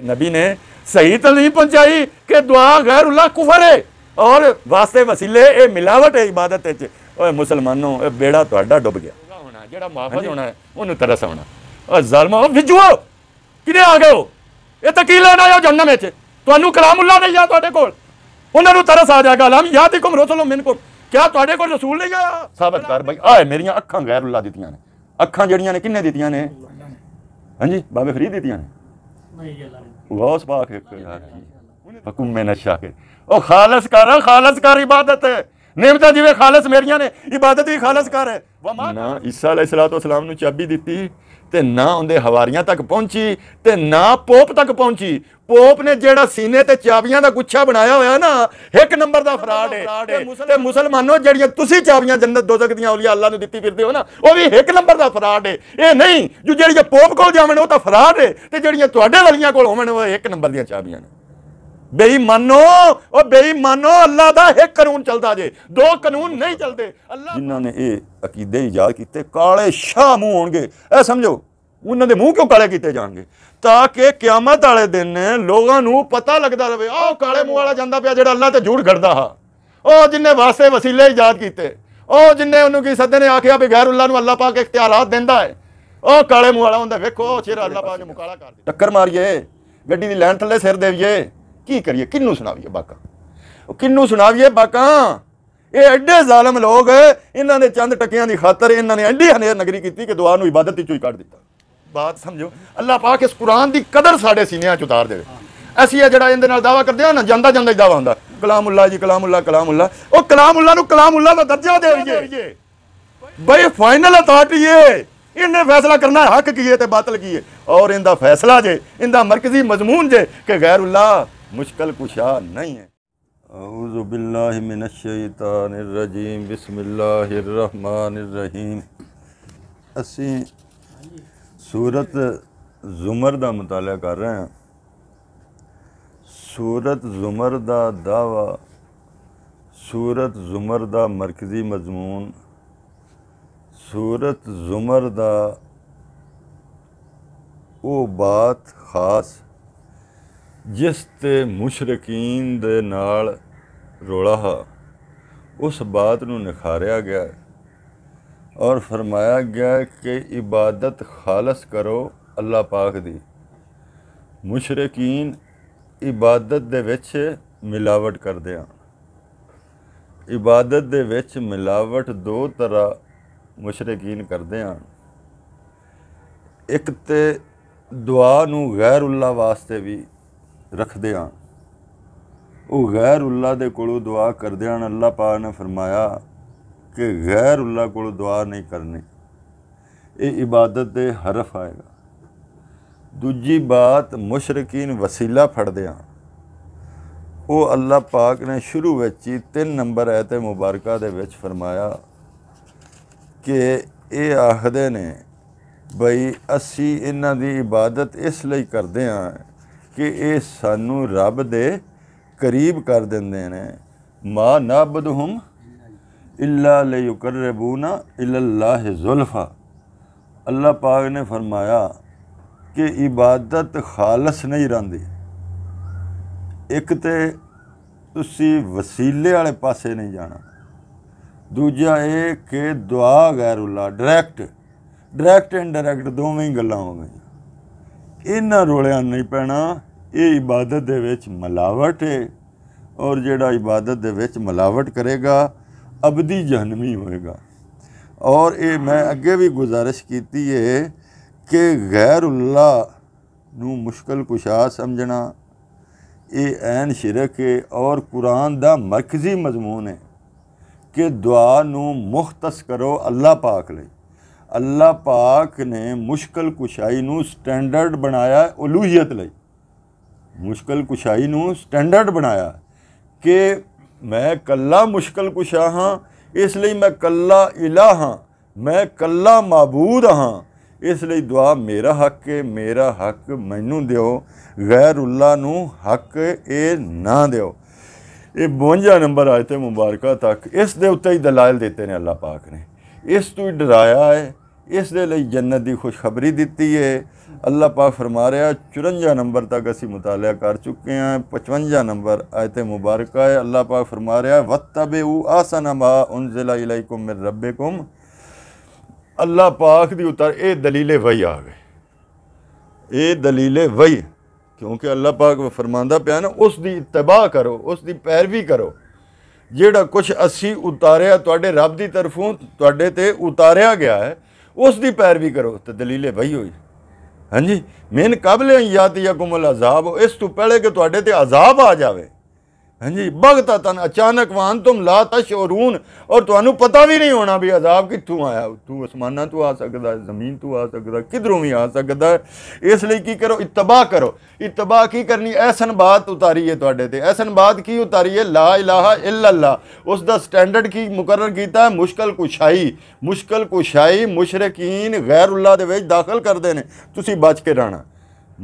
नबी ने सही तलीम पहुंचाई कि दुआ गैर उल्ला कुफर है और वास्ते वसीले ये मिलावट है इबादत है ओए मुसलमानों ए बेड़ा ਤੁਹਾਡਾ ਡੁੱਬ ਗਿਆ ਹੋਣਾ ਜਿਹੜਾ ਮਾਫਜ਼ ਹੋਣਾ ਉਹਨੂੰ ਤਰਸ ਆਉਣਾ ਓ ਜ਼ਾਲਮੋ ਵਿਜੂਓ ਕਿਨੇ ਆ ਗਏ ਹੋ ਇਹ ਤਾਂ ਕੀ ਲੈਣ ਆਇਓ ਜਹਨਮ ਵਿੱਚ ਤੁਹਾਨੂੰ ਕਲਾਮੁੱਲਾ ਨਹੀਂ ਆ ਤੁਹਾਡੇ ਕੋਲ ਉਹਨਾਂ ਨੂੰ ਤਰਸ ਆ ਜਾਗਾ ਲਮ ਯਾਦਿਕੁਮ ਰਸੂਲੁ ਮਿਨਕੁਮ ਕਿਆ ਤੁਹਾਡੇ ਕੋਲ ਰਸੂਲ ਨਹੀਂ ਆਇਆ ਸਾਬਤ ਕਰ ਬਈ ਆਏ ਮੇਰੀਆਂ ਅੱਖਾਂ ਗੈਰੁੱਲਾ ਦਿੱਤੀਆਂ ਨੇ ਅੱਖਾਂ ਜਿਹੜੀਆਂ ਨੇ ਕਿੰਨੇ ਦਿੱਤੀਆਂ ਨੇ ਹਾਂਜੀ ਬਾਬੇ ਫਰੀਦ ਦਿੱਤੀਆਂ ਨੇ गौस पाक एक नशा के ओ खालस कर खालस कर इबादत है नियमता जिम्मे खालस मेरिया ने इबादत भी खालस कर है ना ईसा सलाम चाबी दी ਤੇ ਨਾ ਉਹਦੇ ਹਵਾਰੀਆਂ ਤੱਕ ਪਹੁੰਚੀ ਤੇ ਨਾ ਪੋਪ ਤੱਕ ਪਹੁੰਚੀ ਪੋਪ ਨੇ ਜਿਹੜਾ ਸੀਨੇ ਤੇ ਚਾਬੀਆਂ ਦਾ ਗੁੱਛਾ ਬਣਾਇਆ ਹੋਇਆ ਨਾ ਇੱਕ ਨੰਬਰ ਦਾ ਫਰਾਡ ਹੈ ਤੇ ਮੁਸਲਮਾਨੋ ਜਿਹੜੀਆਂ ਤੁਸੀਂ ਚਾਬੀਆਂ ਜੰਨਤ ਦੋਜ਼ਖ ਦੀਆਂ ਔਲੀਆ ਅੱਲਾ ਨੂੰ ਦਿੱਤੀ ਫਿਰਦੇ ਹੋ ਨਾ ਉਹ ਵੀ ਇੱਕ ਨੰਬਰ ਦਾ ਫਰਾਡ ਹੈ ਇਹ ਨਹੀਂ ਜੋ ਜਿਹੜੀਆਂ ਪੋਪ ਕੋਲ ਜਾਵਣ ਉਹ ਤਾਂ ਫਰਾਡ ਹੈ ਤੇ ਜਿਹੜੀਆਂ ਤੁਹਾਡੇ ਵਾਲੀਆਂ ਕੋਲ ਹੋਵਣ ਉਹ ਇੱਕ ਨੰਬਰ ਦੀਆਂ ਚਾਬੀਆਂ ਨੇ ਬੇਈਮਾਨੋ ਉਹ ਬੇਈਮਾਨੋ ਅੱਲਾ ਦਾ ਇੱਕ ਕਾਨੂੰਨ ਚੱਲਦਾ ਜੇ ਦੋ ਕਾਨੂੰਨ ਨਹੀਂ ਚੱਲਦੇ ਅੱਲਾ ਜਿਨ੍ਹਾਂ ਨੇ ਇਹ ਅਕੀਦੇ ਯਾਦ ਕੀਤੇ ਕਾਲੇ ਸ਼ਾਹ ਮੂੰਹ ਹੋਣਗੇ ਇਹ ਸਮਝੋ ਉਹਨਾਂ ਦੇ ਮੂੰਹ ਕਿਉਂ ਕਾਲੇ ਕੀਤੇ ਜਾਣਗੇ ਤਾਂ ਕਿ ਕਿਆਮਤ ਵਾਲੇ ਦਿਨ ਲੋਕਾਂ ਨੂੰ ਪਤਾ ਲੱਗਦਾ ਰਵੇ ਆਹ ਕਾਲੇ ਮੂੰਹ ਵਾਲਾ ਜਾਂਦਾ ਪਿਆ ਜਿਹੜਾ ਅੱਲਾ ਤੇ ਝੂਠ ਘੜਦਾ ਹਾ ਉਹ ਜਿੰਨੇ ਵਾਸਤੇ ਵਸੀਲੇ ਯਾਦ ਕੀਤੇ ਉਹ ਜਿੰਨੇ ਉਹਨੂੰ ਕੀ ਸੱਦੇ ਨੇ ਆਖਿਆ ਵੀ ਗੈਰ ਅੱਲਾ ਨੂੰ ਅੱਲਾ ਪਾਕ ਇਖਤਿਆਰਾਤ ਦਿੰਦਾ ਹੈ ਉਹ ਕਾਲੇ ਮੂੰਹ ਵਾਲਾ ਹੁੰਦਾ ਵੇਖੋ ਚਿਹਰਾ ਅੱਲਾ ਪਾਕ ਨੇ ਮੁਕਾਲਾ ਕਰ ਦਿੱਤਾ ਟੱਕਰ ਮਾਰੀਏ ਗੱਡੀ ਦੀ ਲੈਣ ਥੱਲੇ ਸਿਰ ਦੇਵੀਏ ਕੀ ਕਰੀਏ ਕਿੰਨੂੰ ਸੁਣਾਵੀਏ ਬਾਕਾ ਉਹ ਕਿੰਨੂੰ ਸੁਣਾਵੀਏ ਬਾਕਾ ਇਹ ਐਡੇ ਜ਼ਾਲਮ ਲੋਕ ਇਹਨਾਂ ਦੇ ਚੰਦ ਟਕਿਆਂ ਦੀ ਖਾਤਰ ਇਹਨਾਂ ਨੇ ਐਡੀ ਹਨੇਰ ਨਗਰੀ ਕੀਤੀ ਕਿ ਦੁਆ ਨੂੰ ਇਬਾਦਤ ਹੀ ਚੋਈ ਕੱਢ ਦਿੱਤਾ ਬਾਤ ਸਮਝੋ ਅੱਲਾਹ ਪਾਕ ਇਸ ਕੁਰਾਨ ਦੀ ਕਦਰ ਸਾਡੇ ਸੀਨਿਆਂ 'ਚ ਉਤਾਰ ਦੇਵੇ ਅਸੀਂ ਇਹ ਜਿਹੜਾ ਇਹਦੇ ਨਾਲ ਦਾਵਾ ਕਰਦੇ ਹਾਂ ਨਾ ਜਾਂਦਾ ਜਾਂਦਾ ਹੀ ਦਾਵਾ ਹੁੰਦਾ ਕਲਾਮੁੱਲਾ ਜੀ ਕਲਾਮੁੱਲਾ ਕਲਾਮੁੱਲਾ ਉਹ ਕਲਾਮੁੱਲਾ ਨੂੰ ਕਲਾਮੁੱਲਾ ਦਾ ਦਰਜਾ ਦੇਈਏ ਬਈ ਫਾਈਨਲ ਅਥਾਰਟੀ ਏ इन्हें फैसला करना हक की है तो बातल की है और इनका फैसला जे इनका मरकजी मजमून जे कि गैरुल्ला मुश्किल कुशा नहीं है अज़ुबिल्लाशीम बिस्मिल्लाहमानीम असी सूरत जुमर का मुताल कर रहे हैं सूरत जुमर का दावा सूरत जुमर का मरकजी मजमून सूरत जुमर का वो बात खास ਜਿਸ ਤੇ ਮੁਸ਼ਰਕੀਨ ਦੇ ਨਾਲ ਰੋਲਾ ਹ ਉਸ ਬਾਤ ਨੂੰ ਨਿਖਾਰਿਆ ਗਿਆ ਔਰ ਫਰਮਾਇਆ ਗਿਆ ਕਿ ਇਬਾਦਤ ਖਾਲਸ ਕਰੋ ਅੱਲਾ ਪਾਕ ਦੀ ਮੁਸ਼ਰਕੀਨ ਇਬਾਦਤ ਦੇ ਵਿੱਚ ਮਿਲਾਵਟ ਕਰਦੇ ਆ ਇਬਾਦਤ ਦੇ ਵਿੱਚ ਮਿਲਾਵਟ ਦੋ ਤਰ੍ਹਾਂ ਮੁਸ਼ਰਕੀਨ ਕਰਦੇ ਆ ਇੱਕ ਤੇ ਦੁਆ ਨੂੰ ਗੈਰ ਉੱਲਾ ਵਾਸਤੇ ਵੀ ਰੱਖਦੇ ਹਾਂ ਉਹ ਗੈਰ ਉੱਲਾ ਦੇ ਕੋਲੋਂ ਦੁਆ ਕਰਦੇ ਹਨ ਅੱਲਾਹ ਪਾਕ ਨੇ ਫਰਮਾਇਆ ਕਿ ਗੈਰ ਉੱਲਾ ਕੋਲੋਂ ਦੁਆ ਨਹੀਂ ਕਰਨੀ ਇਹ ਇਬਾਦਤ ਦੇ ਹਰਫ ਆਏਗਾ ਦੂਜੀ ਬਾਤ ਮੁਸ਼ਰਕੀਨ ਵਸੀਲਾ ਫੜਦੇ ਹਨ ਉਹ ਅੱਲਾਹ ਪਾਕ ਨੇ ਸ਼ੁਰੂ ਵਿੱਚ ਹੀ 3 ਨੰਬਰ ਐਤੇ ਮੁਬਾਰਕਾ ਦੇ ਵਿੱਚ ਫਰਮਾਇਆ ਕਿ ਇਹ ਆਖਦੇ ਨੇ ਬਈ ਅਸੀਂ ਇਹਨਾਂ ਦੀ ਇਬਾਦਤ ਇਸ ਲਈ ਕਰਦੇ ਹਾਂ ਕਿ ਇਹ ਸਾਨੂੰ ਰੱਬ ਦੇ ਕਰੀਬ ਕਰ ਦਿੰਦੇ ਨੇ ਮਾ ਨਾਬਦਹੁਮ इल्ला लकरबूना इल्लाह जुल्फ़ा अल्लाह पाक ने फरमाया कि इबादत खालस नहीं रही एक तो ਤੁਸੀਂ ਵਸੀਲੇ ਵਾਲੇ ਪਾਸੇ ਨਹੀਂ ਜਾਣਾ ਦੂਜਾ ਇਹ ਕਿ ਦੁਆ ਗੈਰੁੱਲਾ ਡਾਇਰੈਕਟ ਡਾਇਰੈਕਟ ਇਨਡਾਇਰੈਕਟ ਦੋਵੇਂ ਹੀ ਗੱਲਾਂ ਹੋ ਗਈਆਂ ਇਹਨਾਂ ਰੋਲਿਆਂ ਨਹੀਂ ਪੈਣਾ ਇਹ ਇਬਾਦਤ ਦੇ ਵਿੱਚ ਮਲਾਵਟ ਹੈ ਔਰ ਜਿਹੜਾ ਇਬਾਦਤ ਦੇ ਵਿੱਚ ਮਲਾਵਟ ਕਰੇਗਾ ਅਬਦੀ ਜਹਨਮੀ ਹੋਏਗਾ ਔਰ ਇਹ ਮੈਂ ਅੱਗੇ ਵੀ ਗੁਜ਼ਾਰਿਸ਼ ਕੀਤੀ ਹੈ ਕਿ ਗੈਰੁੱਲਾ ਨੂੰ ਮੁਸ਼ਕਲ ਕੁਸ਼ਾ ਸਮਝਣਾ ਇਹ ਐਨ ਸ਼ਿਰਕ ਹੈ ਔਰ ਕੁਰਾਨ ਦਾ ਮਰਕਜ਼ੀ ਮਜ਼ਮੂਨ ਹੈ ਕਿ ਦੁਆ ਨੂੰ ਮੁਖਤਸ ਕਰੋ ਅੱਲਾ ਪਾਕ ਲਈ ਅੱਲਾ ਪਾਕ ਨੇ ਮੁਸ਼ਕਲ ਕੁਸ਼ਾਈ ਨੂੰ ਸਟੈਂਡਰਡ ਬਣਾਇਆ ਉਲੂਹੀਅਤ ਲਈ ਮੁਸ਼ਕਲ ਕੁਸ਼ਾਈ ਨੂੰ ਸਟੈਂਡਰਡ ਬਣਾਇਆ ਕਿ ਮੈਂ ਕੱਲਾ ਮੁਸ਼ਕਲ ਕੁਸ਼ਾ ਹਾਂ ਇਸ ਲਈ ਮੈਂ ਕੱਲਾ ਇਲਾ ਹਾਂ ਮੈਂ ਕੱਲਾ ਮਾਬੂਦ ਹਾਂ ਇਸ ਲਈ ਦੁਆ ਮੇਰਾ ਹੱਕ ਹੈ ਮੇਰਾ ਹੱਕ ਮੈਨੂੰ ਦਿਓ ਗੈਰ ਉੱਲਾ ਨੂੰ ਹੱਕ ਇਹ ਨਾ ਦਿਓ ਇਹ 52 ਨੰਬਰ ਆਇਤੇ ਮੁਬਾਰਕਾ ਤੱਕ ਇਸ ਦੇ ਉੱਤੇ ਹੀ ਦਲਾਇਲ ਦਿੱਤੇ ਨੇ ਅੱਲਾ ਪਾਕ ਨੇ ਇਸ ਤੋਂ ਹੀ ਡਰਾਇਆ ਹੈ इस दे जन्नत की खुशखबरी दी है अल्लाह पा फरमा रहा चुरंजा नंबर तक असं मुताल कर चुके हैं पचवंजा नंबर आए आयत मुबारक है अल्लाह पा फरमा रहा है वत तबे ऊ आसन अबा उन जिला इलाई कुम रबे कुम अल्लाह पाक की उतर ये दलीले वही आ गए ये दलीले वही क्योंकि अल्लाह पाक फरमा पे ना उसकी तबाह करो उसकी पैरवी करो जोड़ा कुछ असी उतारे रब की तरफों तेजे उतारिया गया है ਉਸ ਦੀ ਪੈਰਵੀ ਕਰੋ ਤੇ ਦਲੀਲੇ ਵਹੀ ਹੋਈ ਹਾਂਜੀ ਮੈਨ ਕਬਲੇ ਯਾਤੀਕੁਮ ਅਲ ਅਜ਼ਾਬ ਇਸ ਤੋਂ ਪਹਿਲੇ ਕਿ ਤੁਹਾਡੇ ਤੇ ਅਜ਼ਾਬ ਆ ਜਾਵੇ हाँ जी बगता तन अचानक वाहन तुम ला तश और तुम्हें पता भी नहीं होना भी अजाब कितों आया तू आसमाना तू आ सकता जमीन तू आ सकता किधरों भी आ सकता इसलिए की करो इतबाह करो इतबाह की करनी ऐसन बात उतारी है तोड़े ते ऐसन बात की उतारी है ला इलाहा इला उसका स्टैंडर्ड की मुकर किया मुश्किल कुशाई मुश्किल कुशाई मुशरकीन गैर उल्ला दाखिल करते हैं तुम्हें बच के रहना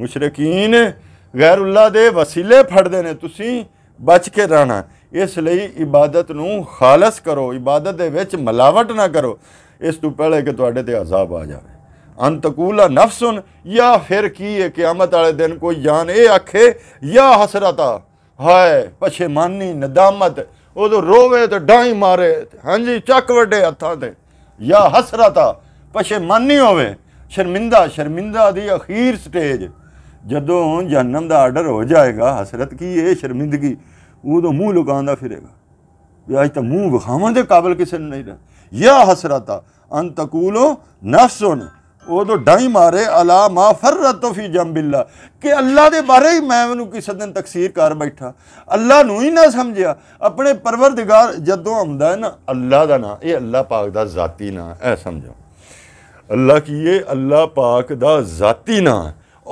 मुशरकीन गैर उल्ला के वसीले फटते हैं तुम ਬਚ ਕੇ ਰਹਿਣਾ ਇਸ ਲਈ ਇਬਾਦਤ ਨੂੰ ਖਾਲਸ ਕਰੋ ਇਬਾਦਤ ਦੇ ਵਿੱਚ ਮਲਾਵਟ ਨਾ ਕਰੋ ਇਸ ਤੋਂ ਪਹਿਲੇ ਕਿ ਤੁਹਾਡੇ ਤੇ ਅਜ਼ਾਬ ਆ ਜਾਵੇ ਅੰਤਕੂਲਾ ਨਫਸੁਨ ਜਾਂ ਫਿਰ ਕੀ ਹੈ ਕਿਆਮਤ ਵਾਲੇ ਦਿਨ ਕੋਈ ਜਾਨ ਇਹ ਆਖੇ ਜਾਂ ਹਸਰਤਾ ਹਾਏ ਪਛੇਮਾਨੀ ਨਦਾਮਤ ਉਦੋਂ ਰੋਵੇ ਤੇ ਡਾਈ ਮਾਰੇ ਹਾਂਜੀ ਚੱਕ ਵੱਡੇ ਹੱਥਾਂ ਤੇ ਜਾਂ ਹਸਰਤਾ ਪਛੇਮਾਨੀ ਹੋਵੇ ਸ਼ਰਮਿੰਦਾ ਸ਼ਰਮਿੰਦਾ ਦੀ ਅਖੀਰ ਸਟੇਜ ਜਦੋਂ ਜਹਨਮ ਦਾ ਆਰਡਰ ਹੋ ਜਾਏਗਾ ਹਸਰਤ ਕੀ ਇਹ ਸ਼ਰਮਿੰਦਗੀ ਉਦੋਂ ਮੂੰਹ ਲੁਕਾਉਂਦਾ ਫਿਰੇਗਾ ਵੀ ਅੱਜ ਤਾਂ ਮੂੰਹ ਵਿਖਾਵਾਂ ਦੇ ਕਾਬਲ ਕਿਸੇ ਨੂੰ ਨਹੀਂ ਰਹਿ ਯਾ ਹਸਰਤਾ ਅਨ ਤਕੂਲੋ ਨਫਸੁਨ ਉਦੋਂ ਡਾਈ ਮਾਰੇ ਅਲਾ ਮਾ ਫਰਰਤ ਫੀ ਜੰਬਿਲਾ ਕਿ ਅੱਲਾ ਦੇ ਬਾਰੇ ਹੀ ਮੈਂ ਉਹਨੂੰ ਕਿਸੇ ਦਿਨ ਤਕਸੀਰ ਕਰ ਬੈਠਾ ਅੱਲਾ ਨੂੰ ਹੀ ਨਾ ਸਮਝਿਆ ਆਪਣੇ ਪਰਵਰਦਿਗਾਰ ਜਦੋਂ ਆਉਂਦਾ ਹੈ ਨਾ ਅੱਲਾ ਦਾ ਨਾਂ ਇਹ ਅੱਲਾ ਪਾਕ ਦਾ ਜ਼ਾਤੀ ਨਾਂ ਐ ਸਮਝੋ ਅੱਲਾ ਕੀ ਇਹ ਅੱਲਾ ਪਾਕ ਦਾ ਜ਼ਾਤੀ ਨਾਂ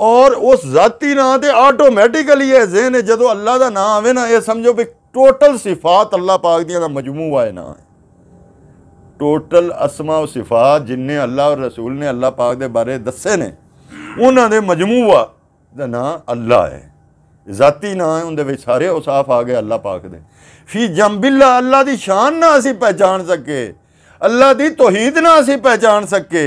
ਔਰ ਉਸ ਜ਼ਾਤੀ ਨਾਂ ਤੇ ਆਟੋਮੈਟਿਕਲੀ ਇਹ ਜ਼ਿਹਨ ਹੈ ਜਦੋਂ ਅੱਲਾ ਦਾ ਨਾਮ ਆਵੇ ਨਾ ਇਹ ਸਮਝੋ ਵੀ ਟੋਟਲ ਸਿਫਾਤ ਅੱਲਾ ਪਾਕ ਦੀਆਂ ਦਾ ਮਜਮੂਆ ਹੈ ਨਾ ਟੋਟਲ ਅਸਮਾ ਉਹ ਸਿਫਾਤ ਜਿੰਨੇ ਅੱਲਾ ਔਰ ਰਸੂਲ ਨੇ ਅੱਲਾ ਪਾਕ ਦੇ ਬਾਰੇ ਦੱਸੇ ਨੇ ਉਹਨਾਂ ਦੇ ਮਜਮੂਆ ਦਾ ਨਾਂ ਅੱਲਾ ਹੈ ਜ਼ਾਤੀ ਨਾਂ ਹੈ ਉਹਦੇ ਵਿੱਚ ਸਾਰੇ ਉਸਾਫ ਆ ਗਏ ਅੱਲਾ ਪਾਕ ਦੇ ਫੀ ਜੰਬਿਲਾ ਅੱਲਾ ਦੀ ਸ਼ਾਨ ਨਾ ਅਸੀਂ ਪਹਿਚਾਨ ਸਕੇ अल्लाह की तोहीद ना असी पहचान सके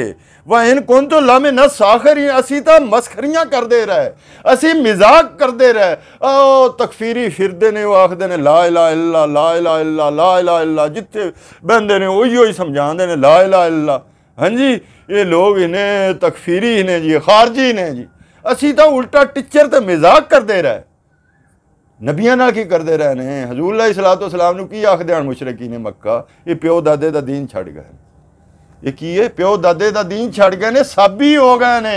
वह इन कौन तो लामे न साखरी असी तो मस्खरियाँ करते रहे असी मिजाक करते रहे ओ तकफीरी फिरते ने आखते ने ला ला इला ला ला इला ला ला इला जिते बहते ने उही ही समझाते ने ला ला इला हाँ जी ये लोग इन्हें तकफीरी ने जी खारजी ने जी असी तो उल्टा टिचर तो मजाक करते रहे नबिया ना की करते रहने हजूर लाई सलाह तो सलाम की आखद मुशरकी ने मक्का ये प्यो दादे का दा दीन छड़ गए ये की है प्यो दादे का दा दीन छड़ गए ने साबी हो गए ने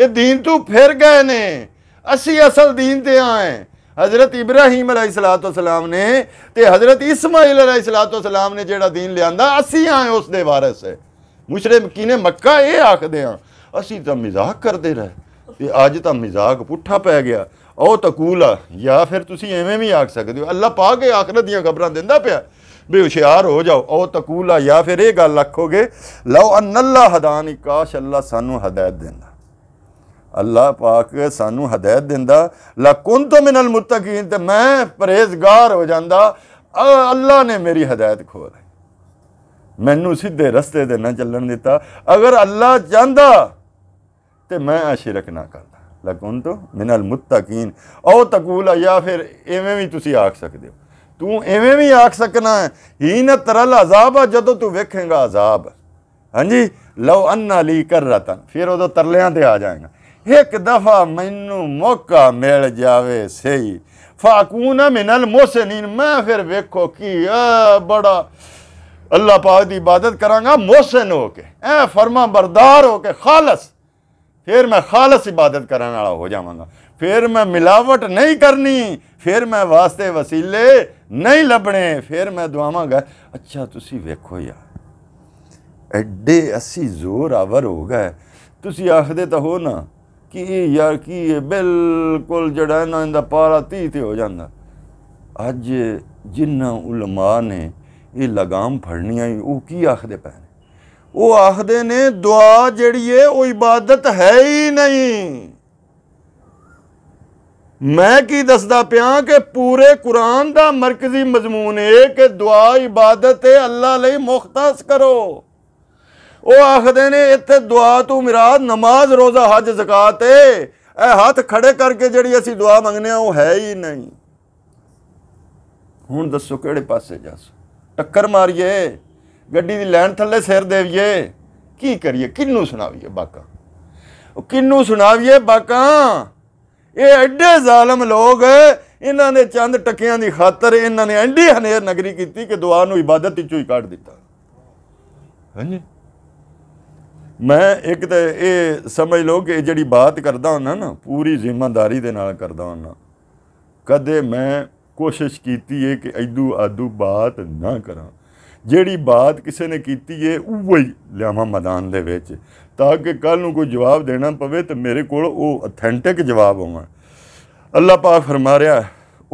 यह दीन तू फिर गए ने असी असल दीन ते आए हज़रत इब्राहिम अलाई सलाह तो सलाम ने ते हज़रत इसमाइल अलाई सलाह तो सलाम ने जोड़ा दीन लिया असी आए उस दे वारस है मुशरे की ने मक्का ये आखद असी तो मजाक करते रहे अज तो मजाक पुट्ठा पै गया ओ तकूल आ या फिर तुम एवें भी आख सकते हो अल्लाह पा के आखरत दबर दिता पाया भी होशियार हो जाओ ओ तकूल आ या फिर ये गल आखोगे लाओ अन्ला हदान काश अल्लाह सानू हदायत देना अल्लाह पाक सानू हदायत दिता लकुन तो मिनल मुतकीन तो मैं परहेजगार हो जाता अल्लाह ने मेरी हदायत खो ली मैनू सीधे रस्ते देना चलन दिता अगर अल्लाह चाहता तो मैं अशिरक ना करता ਲਕੁਨ ਤੋ ਮਿਨਲ ਮੁਤਕੀਨ ਉਹ ਤਕੂਲ ਯਾ ਫਿਰ ਐਵੇਂ ਵੀ ਤੁਸੀਂ ਆਖ ਸਕਦੇ ਹੋ ਤੂੰ ਐਵੇਂ ਵੀ ਆਖ ਸਕਣਾ ਹੀ ਨ ਤਰਲ ਅਜ਼ਾਬ ਜਦੋਂ ਤੂੰ ਵੇਖੇਂਗਾ ਅਜ਼ਾਬ ਹਾਂਜੀ ਲਓ ਅੰਨਾ ਲਈ ਕਰਤਨ ਫਿਰ ਉਦੋਂ ਤਰਲਿਆਂ ਤੇ ਆ ਜਾਏਗਾ ਇੱਕ ਦਫਾ ਮੈਨੂੰ ਮੌਕਾ ਮਿਲ ਜਾਵੇ ਸਹੀ ਫਾਕੂਨ ਮਿਨਲ ਮੁਸਨਿਨ ਮੈਂ ਫਿਰ ਵੇਖੋ ਕੀ ਆ ਬੜਾ ਅੱਲਾਹ ਪਾਕ ਦੀ ਇਬਾਦਤ ਕਰਾਂਗਾ ਮੋਸਨ ਹੋ ਕੇ ਐ ਫਰਮਾ ਬਰਦਾਰ ਹੋ ਕੇ ਖਾਲਸ ਫਿਰ ਮੈਂ ਖਾਲਸ ਇਬਾਦਤ ਕਰਨ ਵਾਲਾ ਹੋ ਜਾਵਾਂਗਾ ਫਿਰ ਮੈਂ ਮਿਲਾਵਟ ਨਹੀਂ ਕਰਨੀ ਫਿਰ ਮੈਂ ਵਾਸਤੇ ਵਸੀਲੇ ਨਹੀਂ ਲੱਭਣੇ ਫਿਰ ਮੈਂ ਦੁਆਵਾਂਗਾ ਅੱਛਾ ਤੁਸੀਂ ਵੇਖੋ ਯਾਰ ਐਡੇ ਅਸੀਂ ਜ਼ੋਰ ਆਵਰ ਹੋ ਗਏ ਤੁਸੀਂ ਆਖਦੇ ਤਾਂ ਹੋ ਨਾ ਕਿ ਇਹ ਯਾਰ ਕੀ ਇਹ ਬਿਲਕੁਲ ਜਿਹੜਾ ਨਾ ਇਹਦਾ ਪਾਰਾ ਤੀ ਤੇ ਹੋ ਜਾਂਦਾ ਅੱਜ ਜਿਨ੍ਹਾਂ ਉਲਮਾ ਨੇ ਇਹ ਲਗਾਮ ਫੜਨੀਆਂ ਉਹ ਕੀ ਆਖਦੇ ਪਏ वो आखते ने दुआ जी इबादत है ही नहीं मैं कि दसदा पाँ के पूरे कुरान का मरकजी मजमून है कि दुआ इबादत है अल्लाह मुख्तस करो वह आखते ने इत दुआ तू मिराद नमाज रोजा हज जकात है हथ खड़े करके जी असी दुआ मंगने वह है ही नहीं हूँ दसो कि पासे जा टक्कर मारीे ਗੱਡੀ ਦੀ ਲੈਣ ਥੱਲੇ ਸਿਰ ਦੇਵੀਏ ਕੀ ਕਰੀਏ ਕਿੰਨੂੰ ਸੁਣਾਵੀਏ ਬਾਕਾਂ ਉਹ ਕਿੰਨੂੰ ਸੁਣਾਵੀਏ ਬਾਕਾਂ ਇਹ ਐਡੇ ਜ਼ਾਲਮ ਲੋਕ ਇਹਨਾਂ ਨੇ ਚੰਦ ਟੱਕਿਆਂ ਦੀ ਖਾਤਰ ਇਹਨਾਂ ਨੇ ਐਂਡੀ ਹਨੇਰ ਨਗਰੀ ਕੀਤੀ ਕਿ ਦੁਆ ਨੂੰ ਇਬਾਦਤ ਵਿੱਚੋਂ ਹੀ ਕੱਢ ਦਿੱਤਾ ਹਾਂਜੀ ਮੈਂ ਇੱਕ ਤੇ ਇਹ ਸਮਝ ਲਓ ਕਿ ਜਿਹੜੀ ਬਾਤ ਕਰਦਾ ਹੁੰਨਾ ਨਾ ਪੂਰੀ ਜ਼ਿੰਮੇਵਾਰੀ ਦੇ ਨਾਲ ਕਰਦਾ ਹੁੰਨਾ ਕਦੇ ਮੈਂ ਕੋਸ਼ਿਸ਼ ਕੀਤੀ ਹੈ ਕਿ ਐਦੂ ਆਦੂ ਬਾਤ ਨਾ ਕਰਾਂ ਜਿਹੜੀ ਬਾਤ ਕਿਸੇ ਨੇ ਕੀਤੀ ਏ ਉਹ ਹੀ ਲਿਆਵਾਂ ਮੈਦਾਨ ਦੇ ਵਿੱਚ ਤਾਂ ਕਿ ਕੱਲ ਨੂੰ ਕੋਈ ਜਵਾਬ ਦੇਣਾ ਪਵੇ ਤੇ ਮੇਰੇ ਕੋਲ ਉਹ ਅਥੈਂਟਿਕ ਜਵਾਬ ਹੋਵੇ ਅੱਲਾਹ ਪਾਕ ਫਰਮਾ ਰਿਹਾ